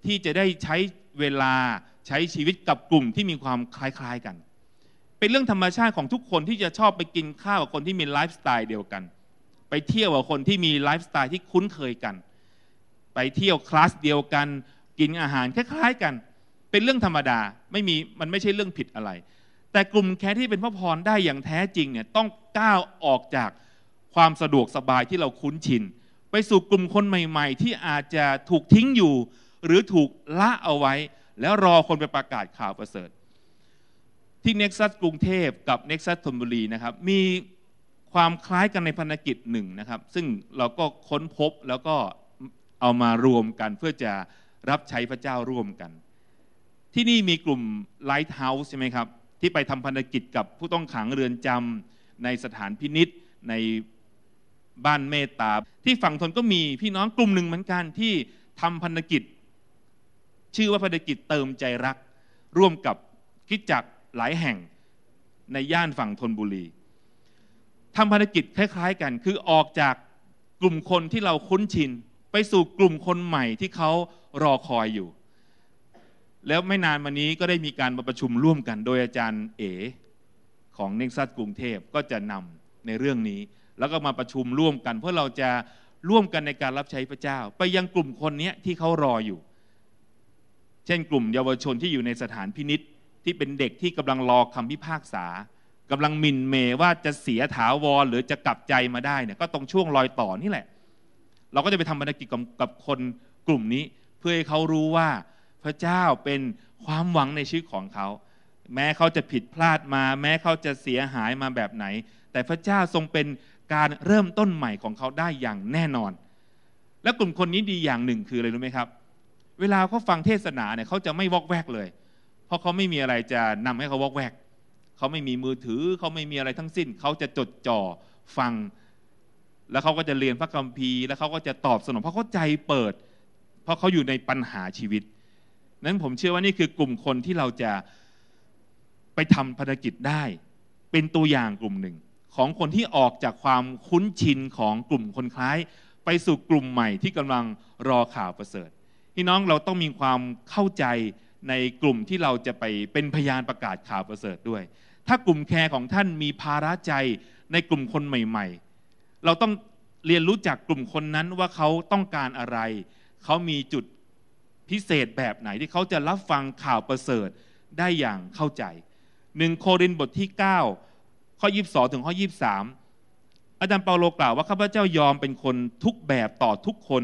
ที่จะได้ใช้เวลาใช้ชีวิตกับกลุ่มที่มีความคล้ายๆ กัน เป็นเรื่องธรรมชาติของทุกคนที่จะชอบไปกินข้าวกับคนที่มีไลฟ์สไตล์เดียวกัน ไปเที่ยวกับคนที่มีไลฟ์สไตล์ที่คุ้นเคยกัน ไปเที่ยวคลาสเดียวกันกินอาหารคล้ายๆกันเป็นเรื่องธรรมดาไม่มีมันไม่ใช่เรื่องผิดอะไร แต่กลุ่มแค่ที่เป็นพระพรได้อย่างแท้จริงเนี่ยต้องก้าวออกจากความสะดวกสบายที่เราคุ้นชิน ไปสู่กลุ่มคนใหม่ๆ ที่อาจจะถูกทิ้งอยู่หรือถูกละเอาไว้ แล้วรอคนไปประกาศข่าวประเสริฐที่เน็กซัสกรุงเทพกับเน็กซัสธนบุรีนะครับมีความคล้ายกันในพันธกิจหนึ่งนะครับ ซึ่งเราก็ค้นพบแล้วก็เอามารวมกันเพื่อจะรับใช้พระเจ้าร่วมกัน ที่นี่มีกลุ่มไลท์เฮาส์ใช่ไหมครับ ที่ไปทำพันธกิจกับผู้ต้องขังเรือนจำในสถานพินิษในบ้านเมตตา ที่ฝั่งทนก็มีพี่น้องกลุ่มหนึ่งเหมือนกันที่ทำพันธกิจ ชื่อว่าพันธกิจเติมใจรักร่วมกับกิจจักหลายแห่งในย่านฝั่งทนบุรีทำพันธกิจคล้าย ๆ กัน คือออกจากกลุ่มคนที่เราคุ้นชินไปสู่กลุ่มคนใหม่ที่เขารอคอยอยู่ แล้วไม่นานมานี้ก็ได้มีการมาประชุมร่วมกัน โดยอาจารย์เอ ของเน็กซัสกรุงเทพก็จะนำในเรื่องนี้ แล้วก็มาประชุมร่วมกันเพื่อเราจะร่วมกันในการรับใช้พระเจ้า ไปยังกลุ่มคนนี้ที่เขารออยู่ เช่นกลุ่มเยาวชนที่อยู่ในสถานพินิษที่เป็นเด็กที่กำลังรอคำพิพากษา กำลังมินเมว่าจะเสียถาวรหรือจะกลับใจมาได้เนี่ยก็ตรงช่วงรอยต่อนี่แหละเราก็จะไปทำบันธกิจกับคนกลุ่มนี้ เพื่อให้เขารู้ว่าพระเจ้าเป็นความหวังในชีวิตของเขา แม้เขาจะผิดพลาดมา แม้เขาจะเสียหายมาแบบไหน แต่พระเจ้าทรงเป็นการเริ่มต้นใหม่ของเขาได้อย่างแน่นอน และกลุ่มคนนี้ดีอย่างหนึ่งคืออะไรรู้ไหมครับ เวลาเขาฟังเทศนาเนี่ยเขาจะไม่วอกแวกเลย เพราะเขาไม่มีอะไรจะนำให้เขาวอกแวกเขาไม่มีมือถือเขาไม่มีอะไรทั้งสิ้นเขาจะจดจ่อฟังแล้วเขาก็จะเรียนพระคัมภีร์แล้วเขาก็จะตอบสนองเพราะเขาใจเปิด เพราะเขาอยู่ในปัญหาชีวิตนั้นผมเชื่อว่านี่คือกลุ่มคนที่เราจะไปทำภารกิจได้ เป็นตัวอย่างกลุ่มหนึ่ง ของคนที่ออกจากความคุ้นชินของกลุ่มคนคล้าย ไปสู่กลุ่มใหม่ที่กำลังรอข่าวประเสริฐพี่น้องเราต้องมีความเข้าใจในกลุ่มที่เราจะไปเป็นพยานประกาศข่าวประเสริฐด้วย ถ้ากลุ่มแคร์ของท่านมีภาระใจในกลุ่มคนใหม่เราต้องเรียนรู้จากกลุ่มคนนั้นว่าเขาต้องการอะไร เขามีจุดพิเศษแบบไหนที่เขาจะรับฟังข่าวประเสริฐได้อย่างเข้าใจ หนึ่งโครินบทที่ 9 ข้อ 22 ถึงข้อ 23อาจารย์เปาโลกล่าวว่าข้าพเจ้ายอมเป็นคนทุกแบบต่อทุกคน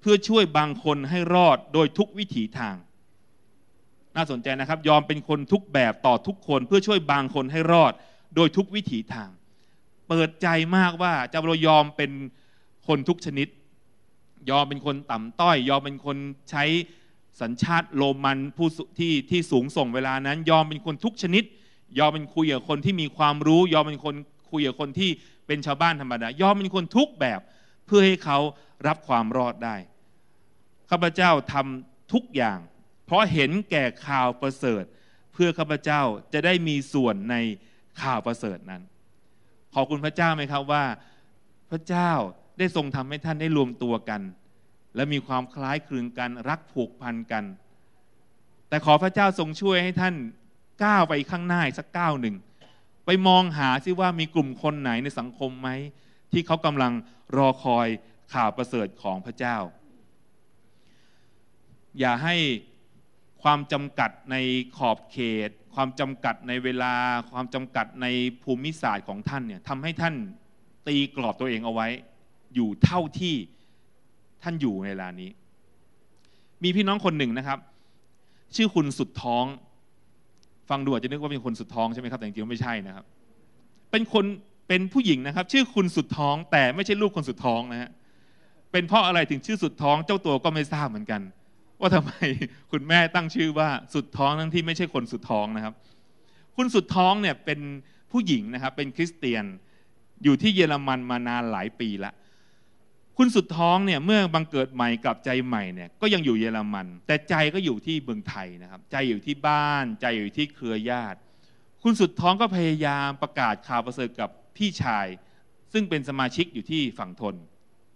เพื่อช่วยบางคนให้รอดโดยทุกวิถีทาง น่าสนใจนะครับยอมเป็นคนทุกแบบต่อทุกคน เพื่อช่วยบางคนให้รอด โดยทุกวิถีทางเปิดใจมากว่าจะรยอมเป็นคนทุกชนิด ยอมเป็นคนต่ำต้อยยอมเป็นคนใช้สัญชาติโรมันผู้ที่ที่สูงส่งเวลานั้น ยอมเป็นคนทุกชนิด ยอมเป็นคุยกับคนที่มีความรู้ ยอมเป็นคนคุยกับคนที่เป็นชาวบ้านธรรมดายอมเป็นคนทุกแบบเพื่อให้เขารับความรอดได้ข้าพเจ้าทำทุกอย่าง เพราะเห็นแก่ข่าวประเสริฐ เพื่อข้าพเจ้าจะได้มีส่วนในข่าวประเสริฐนั้นขอบคุณพระเจ้าไหมครับว่าพระเจ้าได้ทรงทำให้ท่านได้รวมตัวกัน และมีความคล้ายคลึงกันรักผูกพันกัน แต่ขอพระเจ้าทรงช่วยให้ท่านก้าวไปข้างหน้าสักก้าวหนึ่ง ไปมองหาซิว่ามีกลุ่มคนไหนในสังคมไหม ที่เขากำลังรอคอยข่าวประเสริฐของพระเจ้า อย่าให้ความจำกัดในขอบเขตความจำกัดในเวลาความจำกัดในภูมิศาสตร์ของท่านเนี่ยทำให้ท่านตีกรอบตัวเองเอาไว้อยู่เท่าที่ท่านอยู่ในเวลานี้ มีพี่น้องคนหนึ่งนะครับ ชื่อคุณสุดท้อง ฟังดูอาจจะนึกว่าเป็นคนสุดท้องใช่ไหมครับแต่จริงๆ ไม่ใช่นะครับ เป็นคนเป็นผู้หญิงนะครับ ชื่อคุณสุดท้อง แต่ไม่ใช่ลูกคนสุดท้องนะฮะเป็นเพราะอะไรถึงชื่อสุดท้อง เจ้าตัวก็ไม่ทราบเหมือนกันว่าทำไมคุณแม่ตั้งชื่อว่าสุดท้องทั้งที่ไม่ใช่คนสุดท้องนะครับ คุณสุดท้องเนี่ยเป็นผู้หญิงนะครับ เป็นคริสเตียนอยู่ที่เยอรมันมานานหลายปีละ คุณสุดท้องเนี่ยเมื่อบังเกิดใหม่กลับใจใหม่เนี่ยก็ยังอยู่เยอรมัน แต่ใจก็อยู่ที่เมืองไทยนะครับ ใจอยู่ที่บ้าน ใจอยู่ที่เครือญาติ คุณสุดท้องก็พยายามประกาศข่าวประเสริฐกับพี่ชาย ซึ่งเป็นสมาชิกอยู่ที่ฝั่งทน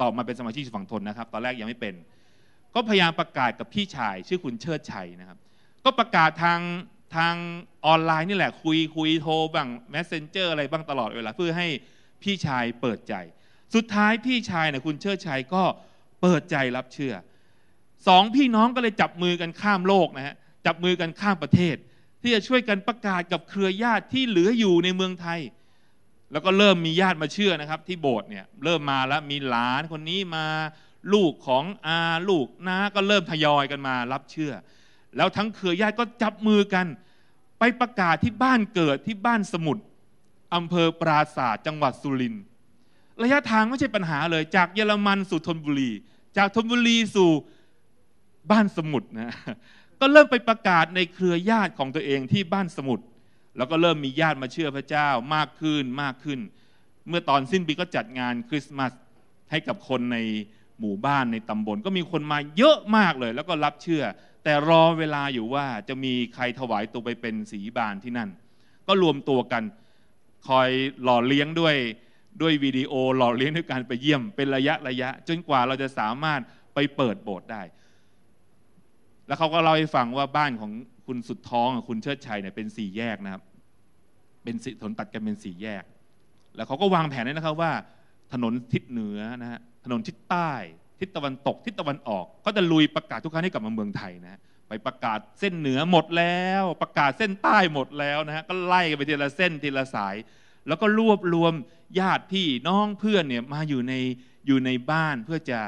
ต่อมาเป็นสมาชิกฝั่งทนนะครับ ตอนแรกยังไม่เป็นก็พยายามประกาศกับพี่ชาย ชื่อคุณเชิดชัยนะครับ ก็ประกาศทางทางออนไลน์นี่แหละคุยคุยโทรบ้าง messenger อะไรบ้างตลอดเวลาเพื่อให้พี่ชายเปิดใจ สุดท้ายพี่ชายเนี่ยคุณเชิดชัย ก็เปิดใจรับเชื่อ สองพี่น้องก็เลยจับมือกันข้ามโลกนะฮะ จับมือกันข้ามประเทศ ที่จะช่วยกันประกาศกับเครือญาติที่เหลืออยู่ในเมืองไทย แล้วก็เริ่มมีญาติมาเชื่อนะครับ ที่โบสถ์เนี่ยเริ่มมาแล้วมีหลานคนนี้มาลูกของอาลูกน้าก็เริ่มทยอยกันมารับเชื่อ แล้วทั้งเครือญาติก็จับมือกัน ไปประกาศที่บ้านเกิดที่บ้านสมุทรอำเภอปราศาสจังหวัดสุรินทร์ระยะทางไม่ใช่ปัญหาเลย จากเยอรมันสู่ธนบุรี จากธนบุรีสู่บ้านสมุทรนะ ก็เริ่มไปประกาศในเครือญาติของตัวเองที่บ้านสมุทรแล้วก็เริ่มมีญาติมาเชื่อพระเจ้ามากขึ้นมากขึ้น เมื่อตอนสิ้นปีก็จัดงานคริสต์มาสให้กับคนในหมู่บ้านในตำบลก็มีคนมาเยอะมากเลย แล้วก็รับเชื่อ แต่รอเวลาอยู่ว่าจะมีใครถวายตัวไปเป็นสีบานที่นั่น ก็รวมตัวกัน คอยหล่อเลี้ยงด้วยด้วยวิดีโอหล่อเลี้ยงด้วยการไปเยี่ยมเป็นระยะระยะจนกว่าเราจะสามารถไปเปิดโบสถ์ได้ แล้วเขาก็เล่าให้ฟังว่าบ้านของคุณสุดท้องคุณเชิดชัยเนี่ยเป็นสี่แยกนะครับ เป็นถนนตัดกันเป็นสี่แยก แล้วเขาก็วางแผนเลยนะครับว่าถนนทิศเหนือนะฮะถนนทิศใต้ทิศตะวันตกทิศตะวันออก ก็จะลุยประกาศทุกครั้งให้กลับมาเมืองไทยนะไปประกาศเส้นเหนือหมดแล้ว ประกาศเส้นใต้หมดแล้วนะฮะก็ไล่ไปทีละเส้นทีละสายแล้วก็รวบรวมญาติพี่น้องเพื่อนเนี่ยมาอยู่ในอยู่ในบ้านเพื่อจะ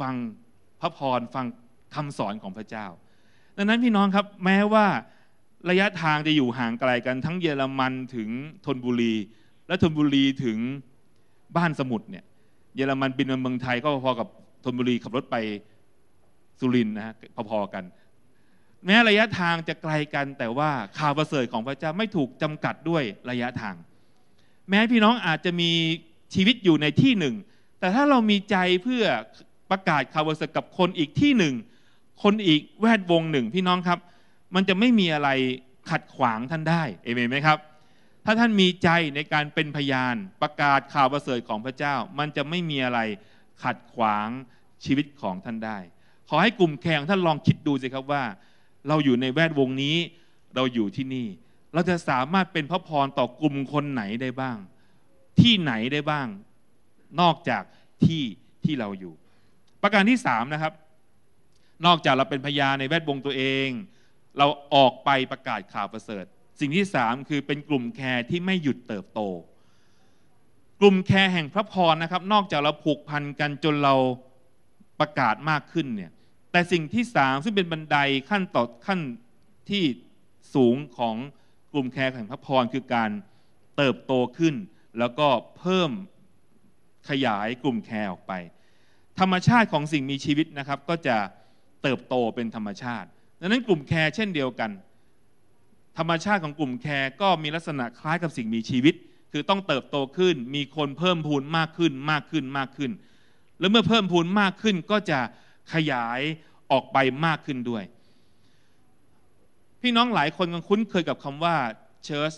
ฟังพระพรฟังคำสอนของพระเจ้า ดังนั้นพี่น้องครับแม้ว่าระยะทางจะอยู่ห่างไกลกันทั้งเยอรมันถึงธนบุรี และธนบุรีถึงบ้านสมุทรเนี่ยเยอรมันบินมาเมืองไทยก็พอกับธนบุรีขับรถไปสุรินนะฮะพอๆกัน แม้ระยะทางจะไกลกันแต่ว่าข่าวประเสริฐของพระเจ้าไม่ถูกจำกัดด้วยระยะทาง แม้พี่น้องอาจจะมีชีวิตอยู่ในที่หนึ่งแต่ถ้าเรามีใจเพื่อประกาศข่าวประเสริฐกับคนอีกที่หนึ่งคนอีกแวดวงหนึ่งพี่น้องครับ มันจะไม่มีอะไรขัดขวางท่านได้เอเมนไหมครับถ้าท่านมีใจในการเป็นพยานประกาศข่าวประเสริฐของพระเจ้า มันจะไม่มีอะไรขัดขวางชีวิตของท่านได้ ขอให้กลุ่มแขงท่านลองคิดดูสิครับว่า เราอยู่ในแวดวงนี้เราอยู่ที่นี่ เราจะสามารถเป็นพระพรต่อกลุ่มคนไหนได้บ้าง ที่ไหนได้บ้าง นอกจากที่ที่เราอยู่ ประการที่สามนะครับ นอกจากเราเป็นพยานในแวดวงตัวเอง เราออกไปประกาศข่าวประเสริฐสิ่งที่สามคือเป็นกลุ่มแคร์ที่ไม่หยุดเติบโต กลุ่มแคร์แห่งพระพรนะครับนอกจากเราผูกพันกันจนเราประกาศมากขึ้นเนี่ยแต่สิ่งที่สามซึ่งเป็นบันไดขั้นต่อขั้นที่สูงของกลุ่มแคร์แห่งพระพรคือการเติบโตขึ้น แล้วก็เพิ่มขยายกลุ่มแคร์ออกไป ธรรมชาติของสิ่งมีชีวิตนะครับก็จะเติบโตเป็นธรรมชาติดังนั้นกลุ่มแคร์เช่นเดียวกันธรรมชาติของกลุ่มแคร์ก็มีลักษณะคล้ายกับสิ่งมีชีวิต คือต้องเติบโตขึ้น มีคนเพิ่มพูนมากขึ้นมากขึ้นมากขึ้น แล้วเมื่อเพิ่มพูนมากขึ้นก็จะขยายออกไปมากขึ้นด้วย พี่น้องหลายคนคงคุ้นเคยกับคำว่า church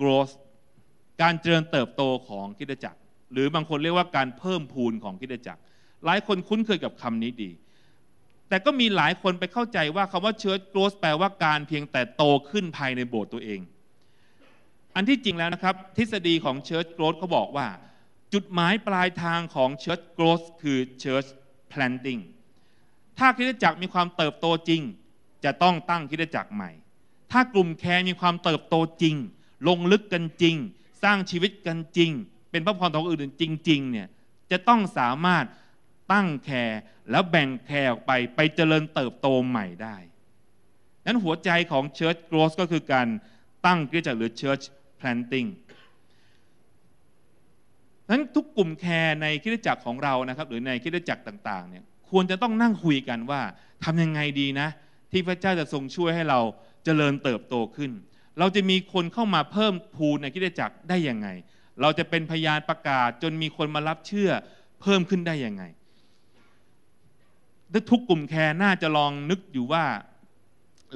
growth การเจริญเติบโตของกิจจักร หรือบางคนเรียกว่าการเพิ่มพูนของกิจจักร หลายคนคุ้นเคยกับคำนี้ดีแต่ก็มีหลายคนไปเข้าใจว่าคำว่าเชิร์ชโกรสแปลว่าการเพียงแต่โตขึ้นภายในโบสถ์ตัวเอง อันที่จริงแล้วนะครับ ทฤษฎีของเชิร์ชโกรสเขาบอกว่า จุดหมายปลายทางของเชิร์ชโกรสคือเชิร์ช planting ถ้าคิดจักรมีความเติบโตจริง จะต้องตั้งคิดจักรใหม่ ถ้ากลุ่มแคร์มีความเติบโตจริง ลงลึกกันจริง สร้างชีวิตกันจริง เป็นพระพรของอื่นจริงๆเนี่ยจะต้องสามารถตั้งแคร์แล้วแบ่งแคร์ออกไปไปเจริญเติบโตใหม่ได้นั้นหัวใจของเชิร์ชโก t สก็คือการตั้งกิจหรือเชิร์ช p พลนติ้งนั้นทุกกลุ่มแคร์ในคิดจักรของเรานะครับ หรือในคิดจักรต่างๆเนี่ยควรจะต้องนั่งคุยกันว่าทำยังไงดีนะ ที่พระเจ้าจะทรงช่วยให้เราเจริญเติบโตขึ้น เราจะมีคนเข้ามาเพิ่มพูนในคิดจักรได้ยังไงเราจะเป็นพยานประกาศจนมีคนมารับเชื่อเพิ่มขึ้นได้ยังไงทุกกลุ่มแคร์น่าจะลองนึกอยู่ว่า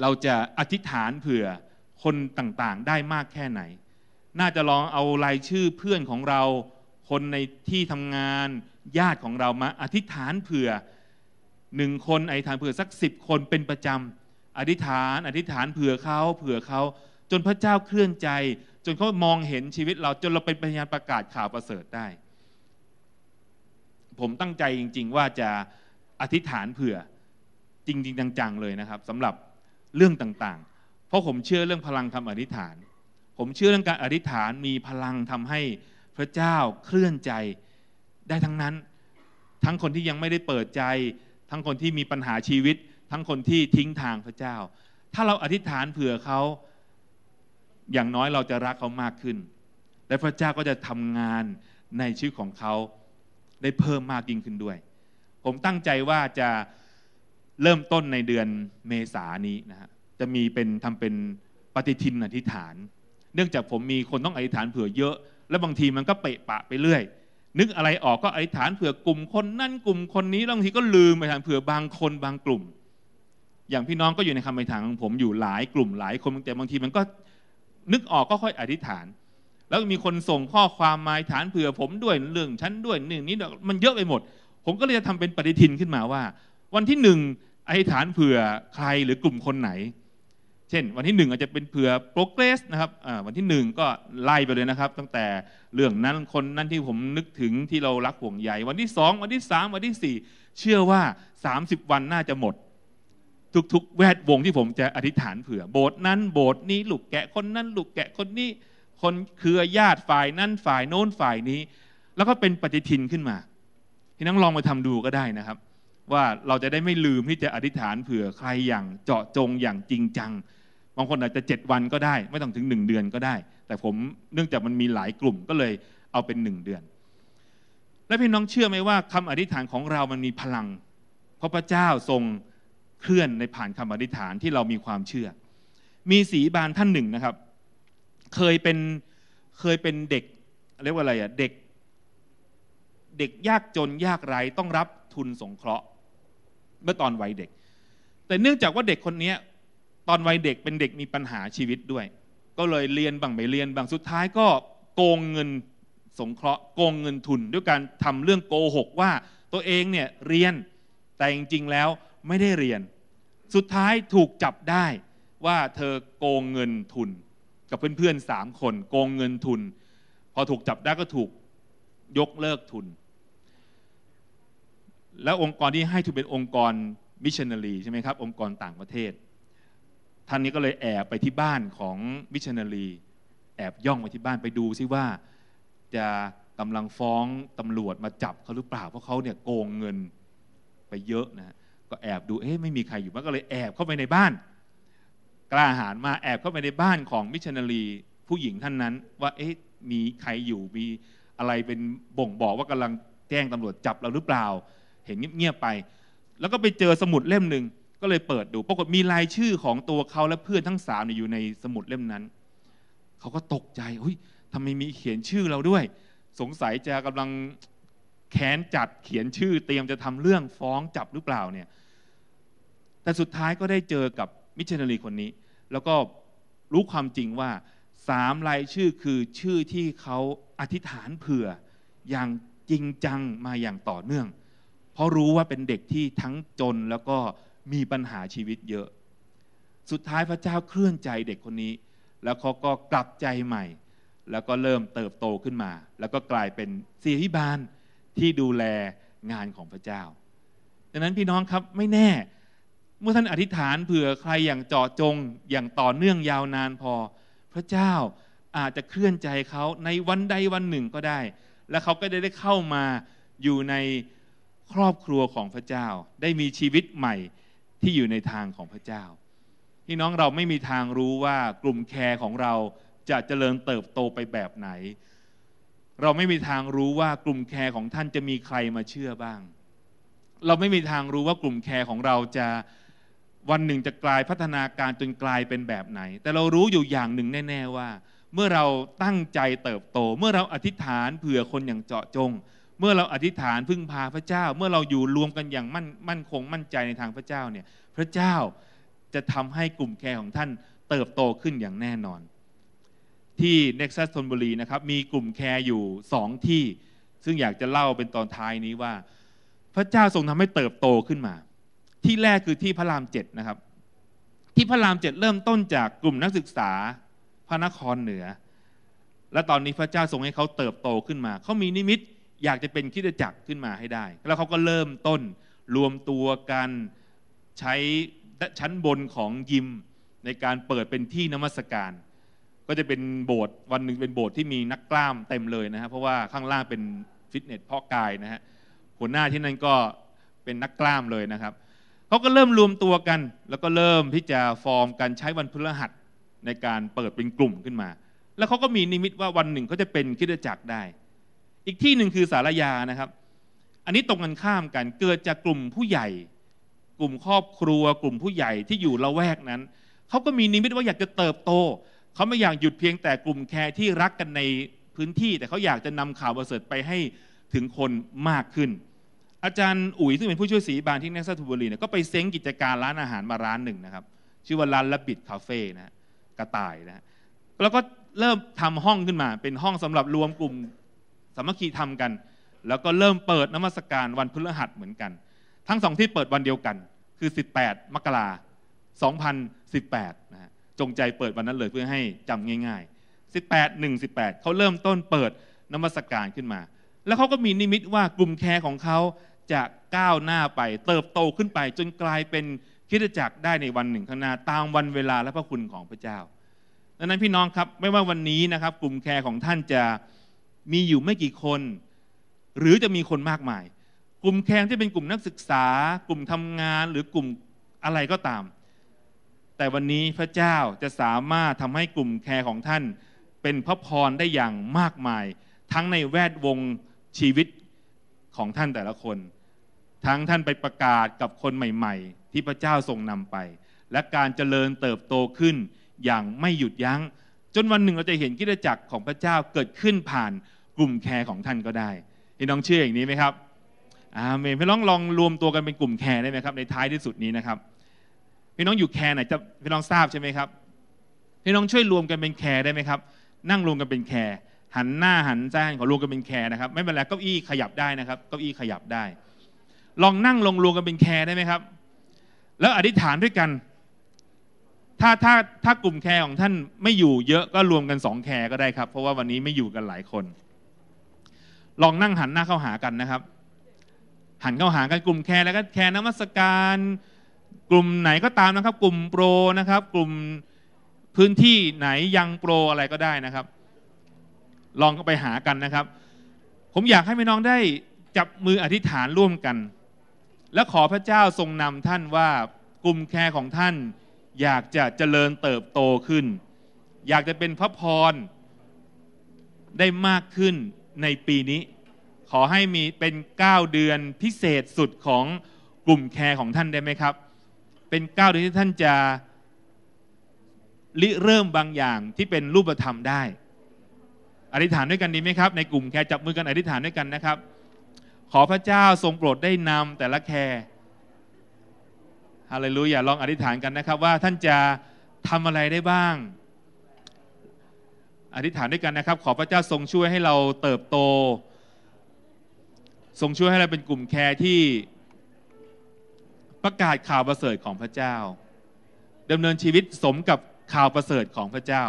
เราจะอธิษฐานเผื่อคนต่างๆ ได้มากแค่ไหน น่าจะลองเอารายชื่อเพื่อนของเราคนในที่ทำงานญาติของเรามา อธิษฐานเผื่อหนึ่งคนอธิษฐานเผื่อสักสิบคนเป็นประจำอธิษฐานอธิษฐานเผื่อเขาเผื่อเขาจนพระเจ้าเคลื่อนใจ จนเขามองเห็นชีวิต เราจนเราเป็นพยานประกาศข่าวประเสริฐได้ ผมตั้งใจจริงๆ ว่าจะอธิษฐานเผื่อจริงๆ จังๆเลยนะครับสำหรับเรื่องต่างๆ เพราะผมเชื่อเรื่องพลังคำอธิษฐาน ผมเชื่อเรื่องการอธิษฐานมีพลังทำให้พระเจ้าเคลื่อนใจ ได้ทั้งนั้นทั้งคนที่ยังไม่ได้เปิดใจทั้งคนที่มีปัญหาชีวิตทั้งคนที่ทิ้งทางพระเจ้า ถ้าเราอธิษฐานเผื่อเขาอย่างน้อยเราจะรักเขามากขึ้น และพระเจ้าก็จะทำงานในชีวิตของเขาได้เพิ่มมากยิ่งขึ้นด้วยผมตั้งใจว่าจะเริ่มต้นในเดือนเมษานี้นะฮะจะมีเป็นทำเป็นปฏิทินอธิษฐาน เนื่องจากผมมีคนต้องอธิษฐานเผื่อเยอะ และบางทีมันก็เปะปะไปเรื่อยนึกอะไรออกก็อธิษฐานเผื่อกลุ่มคนนั่นกลุ่มคนนี้บางทีก็ลืมไปทานเผื่อบางคนบางกลุ่ม อย่างพี่น้องก็อยู่ในคำอธิษฐานของผมอยู่หลายกลุ่มหลายคนแต่บางทีมันก็นึกออกก็ค่อยอธิษฐาน แล้วมีคนส่งข้อความมาอธิษฐานเผื่อผมด้วยเรื่องฉันด้วยหนึ่งนี้มันเยอะไปหมดผมก็เลยจะทำเป็นปฏิทินขึ้นมาว่า วันที่หนึ่งอธิษฐานเผื่อใครหรือกลุ่มคนไหน เช่น วันที่หนึ่งอาจจะเป็นเผื่อโปรเกรสนะครับวันที่หนึ่งก็ไล่ไปเลยนะครับตั้งแต่เรื่องนั้นคนนั้นที่ผมนึกถึงที่เรารักห่วงใยวันที่สองวันที่สามวันที่สี่เชื่อว่า 30 วันน่าจะหมด ทุกๆ แวดวงที่ผมจะอธิษฐานเผื่อโบสถ์นั้นโบสถ์นี้ลูกแกะคนนั้นลูกแกะคนนี้คนเครือญาติฝ่ายนั้นฝ่ายโน้นฝ่ายนี้ แล้วก็เป็นปฏิทินขึ้นมาพี่น้องลองไปทำดูก็ได้นะครับ ว่าเราจะได้ไม่ลืมที่จะอธิษฐานเผื่อใครอย่างเจาะจงอย่างจริงจังบางคนอาจจะเจ็ดวันก็ได้ ไม่ต้องถึงหนึ่งเดือนก็ได้ แต่ผมเนื่องจากมันมีหลายกลุ่มก็เลยเอาเป็นหนึ่งเดือน และพี่น้องเชื่อไหมว่าคำอธิษฐานของเรามันมีพลัง เพราะพระเจ้าทรงเคลื่อนในผ่านคำอธิษฐานที่เรามีความเชื่อ มีสีบานท่านหนึ่งนะครับ เคยเป็นเคยเป็นเด็กเรียกว่าอะไรอ่ะเด็กเด็กยากจนยากไร้ต้องรับทุนสงเคราะห์ เมื่อตอนวัยเด็ก แต่เนื่องจากว่าเด็กคนนี้ตอนวัยเด็กเป็นเด็กมีปัญหาชีวิตด้วย ก็เลยเรียนบางไม่เรียนบางสุดท้ายก็โกงเงินสงเคราะห์โกงเงินทุน ด้วยการทำเรื่องโกหกว่าตัวเองเนี่ยเรียนแต่จริงๆแล้วไม่ได้เรียน สุดท้ายถูกจับได้ว่าเธอโกงเงินทุน กับเพื่อนๆสามคนโกงเงินทุน พอถูกจับได้ก็ถูกยกเลิกทุนแล้วองค์กรที่ให้ทุนเป็นองค์กรมิชชันนารีใช่ไหมครับองค์กรต่างประเทศ ท่านนี้ก็เลยแอบไปที่บ้านของมิชชันนารีแอบย่องไปที่บ้านไปดูซิว่าจะกำลังฟ้องตำรวจมาจับเขาหรือเปล่าเพราะเขาเนี่ยโกงเงินไปเยอะนะก็แอบดูเอ๊ะไม่มีใครอยู่มันก็เลยแอบเข้าไปในบ้าน กล้าหาญมาแอบเข้าไปในบ้านของมิชชันนารีผู้หญิงท่านนั้นว่าเอ๊ะมีใครอยู่มีอะไรเป็นบ่งบอกว่ากำลังแจ้งตำรวจจับเราหรือเปล่าเห็นเงียบๆไป แล้วก็ไปเจอสมุดเล่มหนึ่ง ก็เลยเปิดดู ปรากฏมีรายชื่อของตัวเขาและเพื่อนทั้งสามอยู่ในสมุดเล่มนั้น เขาก็ตกใจเฮ้ยทำไมมีเขียนชื่อเราด้วย สงสัยจะกำลังแค้นจัดเขียนชื่อเตรียมจะทำเรื่องฟ้องจับหรือเปล่าเนี่ย แต่สุดท้ายก็ได้เจอกับมิชชันนารีคนนี้ แล้วก็รู้ความจริงว่าสามรายชื่อคือชื่อที่เขาอธิษฐานเผื่ออย่างจริงจังมาอย่างต่อเนื่องเพราะรู้ว่าเป็นเด็กที่ทั้งจนแล้วก็มีปัญหาชีวิตเยอะ สุดท้ายพระเจ้าเคลื่อนใจเด็กคนนี้ แล้วเขาก็กลับใจใหม่ แล้วก็เริ่มเติบโตขึ้นมา แล้วก็กลายเป็นเสียพิบาลที่ดูแลงานของพระเจ้าดังนั้นพี่น้องครับไม่แน่ เมื่อท่านอธิษฐานเผื่อใครอย่างเจาะจงอย่างต่อเนื่องยาวนานพอ พระเจ้าอาจจะเคลื่อนใจเขาในวันใดวันหนึ่งก็ได้ และเขาก็ได้ได้เข้ามาอยู่ในครอบครัวของพระเจ้าได้มีชีวิตใหม่ที่อยู่ในทางของพระเจ้าพี่น้องเราไม่มีทางรู้ว่ากลุ่มแคร์ของเราจะเจริญเติบโตไปแบบไหน เราไม่มีทางรู้ว่ากลุ่มแคร์ของท่านจะมีใครมาเชื่อบ้าง เราไม่มีทางรู้ว่ากลุ่มแคร์ของเราจะวันหนึ่งจะกลายพัฒนาการจนกลายเป็นแบบไหน แต่เรารู้อยู่อย่างหนึ่งแน่ๆว่า เมื่อเราตั้งใจเติบโตเมื่อเราอธิษฐานเผื่อคนอย่างเจาะจงเมื่อเราอธิษฐานพึ่งพาพระเจ้าเมื่อเราอยู่รวมกันอย่างมั่นมั่นคงมั่นใจในทางพระเจ้าเนี่ย พระเจ้าจะทำให้กลุ่มแคร์ของท่านเติบโตขึ้นอย่างแน่นอน ที่เน็กซัสธนบุรีนะครับมีกลุ่มแคร์อยู่สองที่ ซึ่งอยากจะเล่าเป็นตอนท้ายนี้ว่า พระเจ้าทรงทำให้เติบโตขึ้นมา ที่แรกคือที่พระรามเจ็ดนะครับ ที่พระรามเจ็ดเริ่มต้นจากกลุ่มนักศึกษาพระนครเหนือ และตอนนี้พระเจ้าทรงให้เขาเติบโตขึ้นมาเขามีนิมิตอยากจะเป็นคิดจักรขึ้นมาให้ได้แล้วเขาก็เริ่มต้นรวมตัวกันใช้ชั้นบนของยิมในการเปิดเป็นที่นมัสการ ก็จะเป็นโบสถ์วันหนึ่งเป็นโบสถ์ที่มีนักกล้ามเต็มเลยนะฮะเพราะว่าข้างล่างเป็นฟิตเนสเพาะกายนะฮะหัวหน้าที่นั่นก็เป็นนักกล้ามเลยนะครับเขาก็เริ่มรวมตัวกัน แล้วก็เริ่มที่จะฟอร์มการใช้วันพฤหัสในการเปิดเป็นกลุ่มขึ้นมา แล้วเขาก็มีนิมิตว่าวันหนึ่งเขาจะเป็นคิดจักรได้อีกที่หนึ่งคือสารยานะครับ อันนี้ตรงกันข้ามกัน เกิดจากกลุ่มผู้ใหญ่ กลุ่มครอบครัว กลุ่มผู้ใหญ่ที่อยู่ละแวกนั้น เขาก็มีนิมิตว่าอยากจะเติบโต เขาไม่อยากหยุดเพียงแต่กลุ่มแคร์ที่รักกันในพื้นที่ แต่เขาอยากจะนำข่าวประเสริฐไปให้ถึงคนมากขึ้น อาจารย์อุ๋ยซึ่งเป็นผู้ช่วยสีบานที่นักสัตบุรีเนี่ย ก็ไปเซ้งกิจการร้านอาหารมาร้านหนึ่งนะครับ ชื่อว่าร้านละบิดคาเฟ่นะ กระต่ายนะ แล้วก็เริ่มทำห้องขึ้นมา เป็นห้องสำหรับรวมกลุ่มสามัคคีทำกัน แล้วก็เริ่มเปิดนมัสการวันพฤหัสเหมือนกัน ทั้งสองที่เปิดวันเดียวกัน คือ 18 มกรา2018นะฮะ จงใจเปิดวันนั้นเลยเพื่อให้จำง่าย ๆ 18 1 18เขาเริ่มต้นเปิดนมัสการขึ้นมา แล้วเขาก็มีนิมิตว่ากลุ่มแคร์ของเขาจะก้าวหน้าไปเติบโตขึ้นไป จนกลายเป็นคิดจักรได้ในวันหนึ่งข้างหน้าตามวันเวลาและพระคุณของพระเจ้า ดังนั้นพี่น้องครับไม่ว่าวันนี้นะครับ กลุ่มแคร์ของท่านจะมีอยู่ไม่กี่คน หรือจะมีคนมากมาย กลุ่มแครที่เป็นกลุ่มนักศึกษา กลุ่มทำงานหรือกลุ่มอะไรก็ตาม แต่วันนี้พระเจ้าจะสามารถทำให้กลุ่มแคร์ของท่าน เป็นพระพรได้อย่างมากมาย ทั้งในแวดวงชีวิตของท่านแต่ละคน ทั้งท่านไปประกาศกับคนใหม่ ๆ ที่พระเจ้าทรงนำไป และการเจริญเติบโตขึ้น อย่างไม่หยุดยัง้ง จนวันหนึ่งเราจะเห็นกิจจักรของพระเจ้าเกิดขึ้นผ่านกลุ่มแคร์ของท่านก็ได้พี่น้องเชื่ออย่างนี้ไหมครับอาเมนพี่น้องลองรวมตัวกันเป็นกลุ่มแคร์ได้ไหมครับในท้ายที่สุดนี้นะครับพี่น้องอยู่แคร์ไหนจะพี่น้องทราบใช่ไหมครับพี่น้องช่วยรวมกันเป็นแคร์ได้ไหมครับนั่งรวมกันเป็นแคร์หันหน้าหันจ้านขอรวมกันเป็นแคร์นะครับไม่เป็นไรเก้าอี้ขยับได้นะครับเก้าอี้ขยับได้ ลองนั่งลงรวมกันเป็นแคร์ได้ไหมครับ แล้วอธิษฐานด้วยกัน ถ้าถ้าถ้ากลุ่มแคร์ของท่านไม่อยู่เยอะก็รวมกันสองแคร์ก็ได้ครับเพราะว่าวันนี้ไม่อยู่กันหลายคนลองนั่งหันหน้าเข้าหากันนะครับ หันเข้าหากัน กลุ่มแคร์แล้วก็แคร์นมัสการ กลุ่มไหนก็ตามนะครับ กลุ่มโปรนะครับ กลุ่มพื้นที่ไหนยังโปรอะไรก็ได้นะครับ ลองไปหากันนะครับ ผมอยากให้พี่น้องได้จับมืออธิษฐานร่วมกัน และขอพระเจ้าทรงนำท่านว่ากลุ่มแคร์ของท่าน อยากจะเจริญเติบโตขึ้น อยากจะเป็นพระพรได้มากขึ้นในปีนี้ขอให้มีเป็น 9 เดือนพิเศษสุดของกลุ่มแคร์ของท่านได้ไหมครับ เป็น9เดือนที่ท่านจะริเริ่มบางอย่างที่เป็นรูปธรรมได้ อธิษฐานด้วยกันดีไหมครับ ในกลุ่มแคร์จับมือกันอธิษฐานด้วยกันนะครับ ขอพระเจ้าทรงโปรดได้นำแต่ละแคร์ฮาเลลูยาลองอธิษฐานกันนะครับว่าท่านจะทำอะไรได้บ้างอธิษฐานด้วยกันนะครับขอพระเจ้าทรงช่วยให้เราเติบโต ทรงช่วยให้เราเป็นกลุ่มแคร์ที่ประกาศข่าวประเสริฐของพระเจ้าดำเนินชีวิตสมกับข่าวประเสริฐของพระเจ้า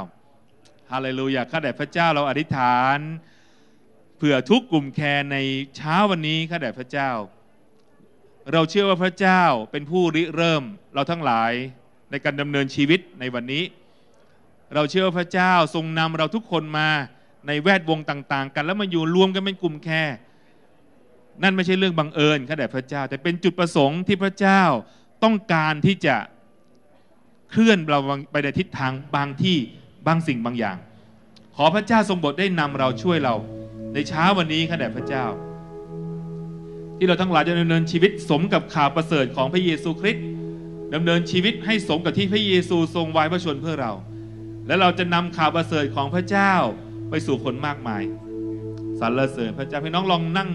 ฮาเลลูยาข้าแต่พระเจ้าเราอธิษฐานเผื่อทุกกลุ่มแคร์ในเช้าวันนี้ข้าแต่พระเจ้า เราเชื่อว่าพระเจ้าเป็นผู้ริเริ่มเราทั้งหลายในการดำเนินชีวิตในวันนี้เราเชื่อพระเจ้าทรงนำเราทุกคนมาในแวดวงต่าง ๆ กันแล้วมาอยู่รวมกันเป็นกลุ่มแค่ นั่นไม่ใช่เรื่องบังเอิญข้าแต่พระเจ้า แต่เป็นจุดประสงค์ที่พระเจ้าต้องการที่จะเคลื่อนเราไปในทิศทางบางที่บางสิ่งบางอย่าง ขอพระเจ้าทรงบทได้นำเราช่วยเราในเช้าวันนี้ข้าแต่พระเจ้า ที่เราทั้งหลายจะดำเนินชีวิตสมกับข่าวประเสริฐของพระเยซูคริสต์ดำเนินชีวิตให้สมกับที่พระเยซูทรงวายพระชนเพื่อเราและเราจะนำข่าวประเสริฐของพระเจ้าไปสู่คนมากมายสรรเสริญพระเจ้าพี่น้องลองนั่ง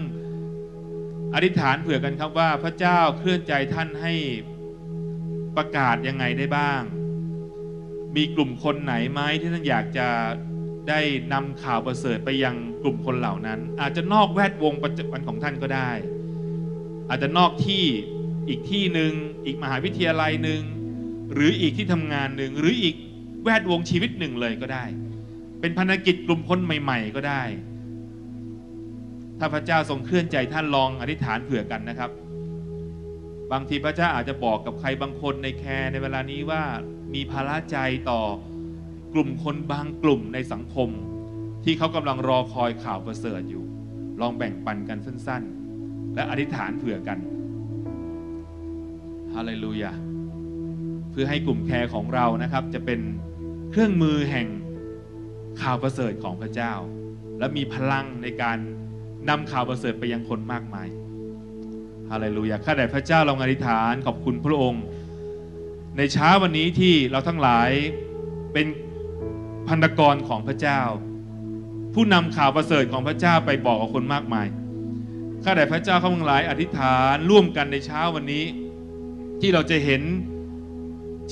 อธิษฐานเผื่อกันครับว่าพระเจ้าเคลื่อนใจท่านให้ประกาศยังไงได้บ้าง มีกลุ่มคนไหนไหมที่ท่านอยากจะได้นำข่าวประเสริฐไปยังกลุ่มคนเหล่านั้น อาจจะนอกแวดวงปัจจุบันของท่านก็ได้ อาจจะนอกที่อีกที่หนึ่งอีกมหาวิทยาลัยหนึ่งหรืออีกที่ทำงานหนึ่งหรืออีกแวดวงชีวิตหนึ่งเลยก็ได้ เป็นพันักิจกลุ่มคนใหม่ ๆ ก็ได้ ถ้าพระเจ้าทรงเคลื่อนใจท่านลองอธิษฐานเผื่อกันนะครับ บางทีพระเจ้าอาจจะบอกกับใครบางคนในแคร์ในเวลานี้ว่ามีภาระใจต่อกลุ่มคนบางกลุ่มในสังคม ที่เขากำลังรอคอยข่าวประเสริฐอยู่ ลองแบ่งปันกันสั้นๆ และอธิษฐานเผื่อกัน ฮาเลลูยา เพื่อให้กลุ่มแคร์ของเรานะครับจะเป็นเครื่องมือแห่งข่าวประเสริฐของพระเจ้า และมีพลังในการนำข่าวประเสริฐไปยังคนมากมาย ฮาเลลูยา ข้าแต่พระเจ้าเราอธิษฐานขอบคุณพระองค์ ในเช้าวันนี้ที่เราทั้งหลายเป็นพันธกรของพระเจ้า ผู้นำข่าวประเสริฐของพระเจ้าไปบอกกับคนมากมาย ข้าแต่พระเจ้าข้าทั้งหลายอธิษฐานร่วมกันในเช้าวันนี้ที่เราจะเห็น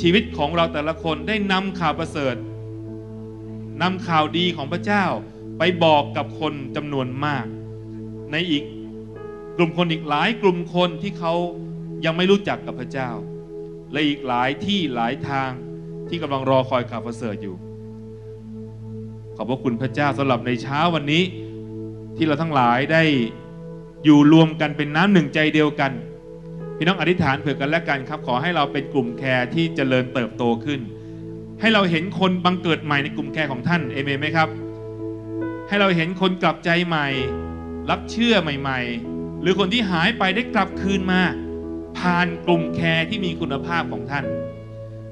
ชีวิตของเราแต่ละคนได้นำข่าวประเสริฐนำข่าวดีของพระเจ้าไปบอกกับคนจำนวนมาก ในอีก กลุ่มคนอีกหลายกลุ่มคนที่เขายังไม่รู้จักกับพระเจ้า และอีกหลายที่หลายทางที่กำลังรอคอยข่าวประเสริฐอยู่ ขอบพระคุณพระเจ้าสำหรับในเช้าวันนี้ที่เราทั้งหลายได้อยู่รวมกันเป็นน้ำหนึ่งใจเดียวกันพี่น้องอธิษฐานเผื่อกันและกันครับขอให้เราเป็นกลุ่มแคร์ที่เจริญเติบโตขึ้น ให้เราเห็นคนบังเกิดใหม่ในกลุ่มแคร์ของท่านเอเมนไหมครับให้เราเห็นคนกลับใจใหม่ รับเชื่อใหม่ๆ หรือคนที่หายไปได้กลับคืนมาผ่านกลุ่มแคร์ที่มีคุณภาพของท่าน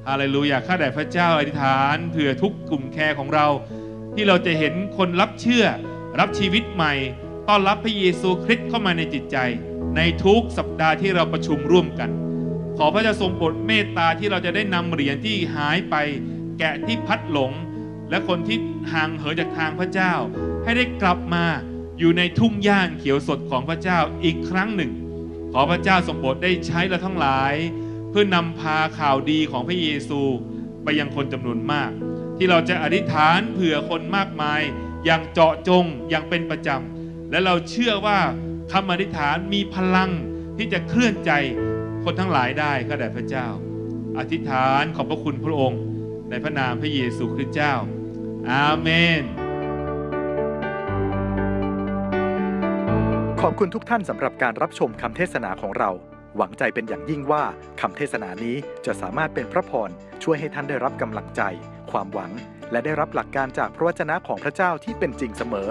ฮาเลลูยาข้าแต่พระเจ้าอธิษฐานเผื่อทุกกลุ่มแคร์ของเรา ที่เราจะเห็นคนรับเชื่อ รับชีวิตใหม่ต้อนรับพระเยซูคริสต์เข้ามาในจิตใจในทุกสัปดาห์ที่เราประชุมร่วมกัน ขอพระเจ้าทรงโปรดเมตตาที่เราจะได้นำเหรียญที่หายไป แกะที่พัดหลงและคนที่ห่างเหินจากทางพระเจ้า ให้ได้กลับมาอยู่ในทุ่งหญ้าเขียวสดของพระเจ้าอีกครั้งหนึ่ง ขอพระเจ้าทรงโปรดได้ใช้เราทั้งหลาย เพื่อนำพาข่าวดีของพระเยซู ไปยังคนจำนวนมาก ที่เราจะอธิษฐานเผื่อคนมากมาย อย่างเจาะจงอย่างเป็นประจำและเราเชื่อว่าคำอธิษฐานมีพลังที่จะเคลื่อนใจคนทั้งหลายได้ข้าแต่พระเจ้า อธิษฐานขอบพระคุณพระองค์ ในพระนามพระเยซูคริสต์เจ้า อาเมน ขอบคุณทุกท่านสำหรับการรับชมคำเทศนาของเรา หวังใจเป็นอย่างยิ่งว่าคำเทศนานี้จะสามารถเป็นพระพรช่วยให้ท่านได้รับกำลังใจ ความหวัง และได้รับหลักการจากพระวจนะของพระเจ้าที่เป็นจริงเสมอ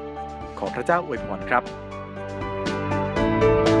ขอพระเจ้าอวยพรครับ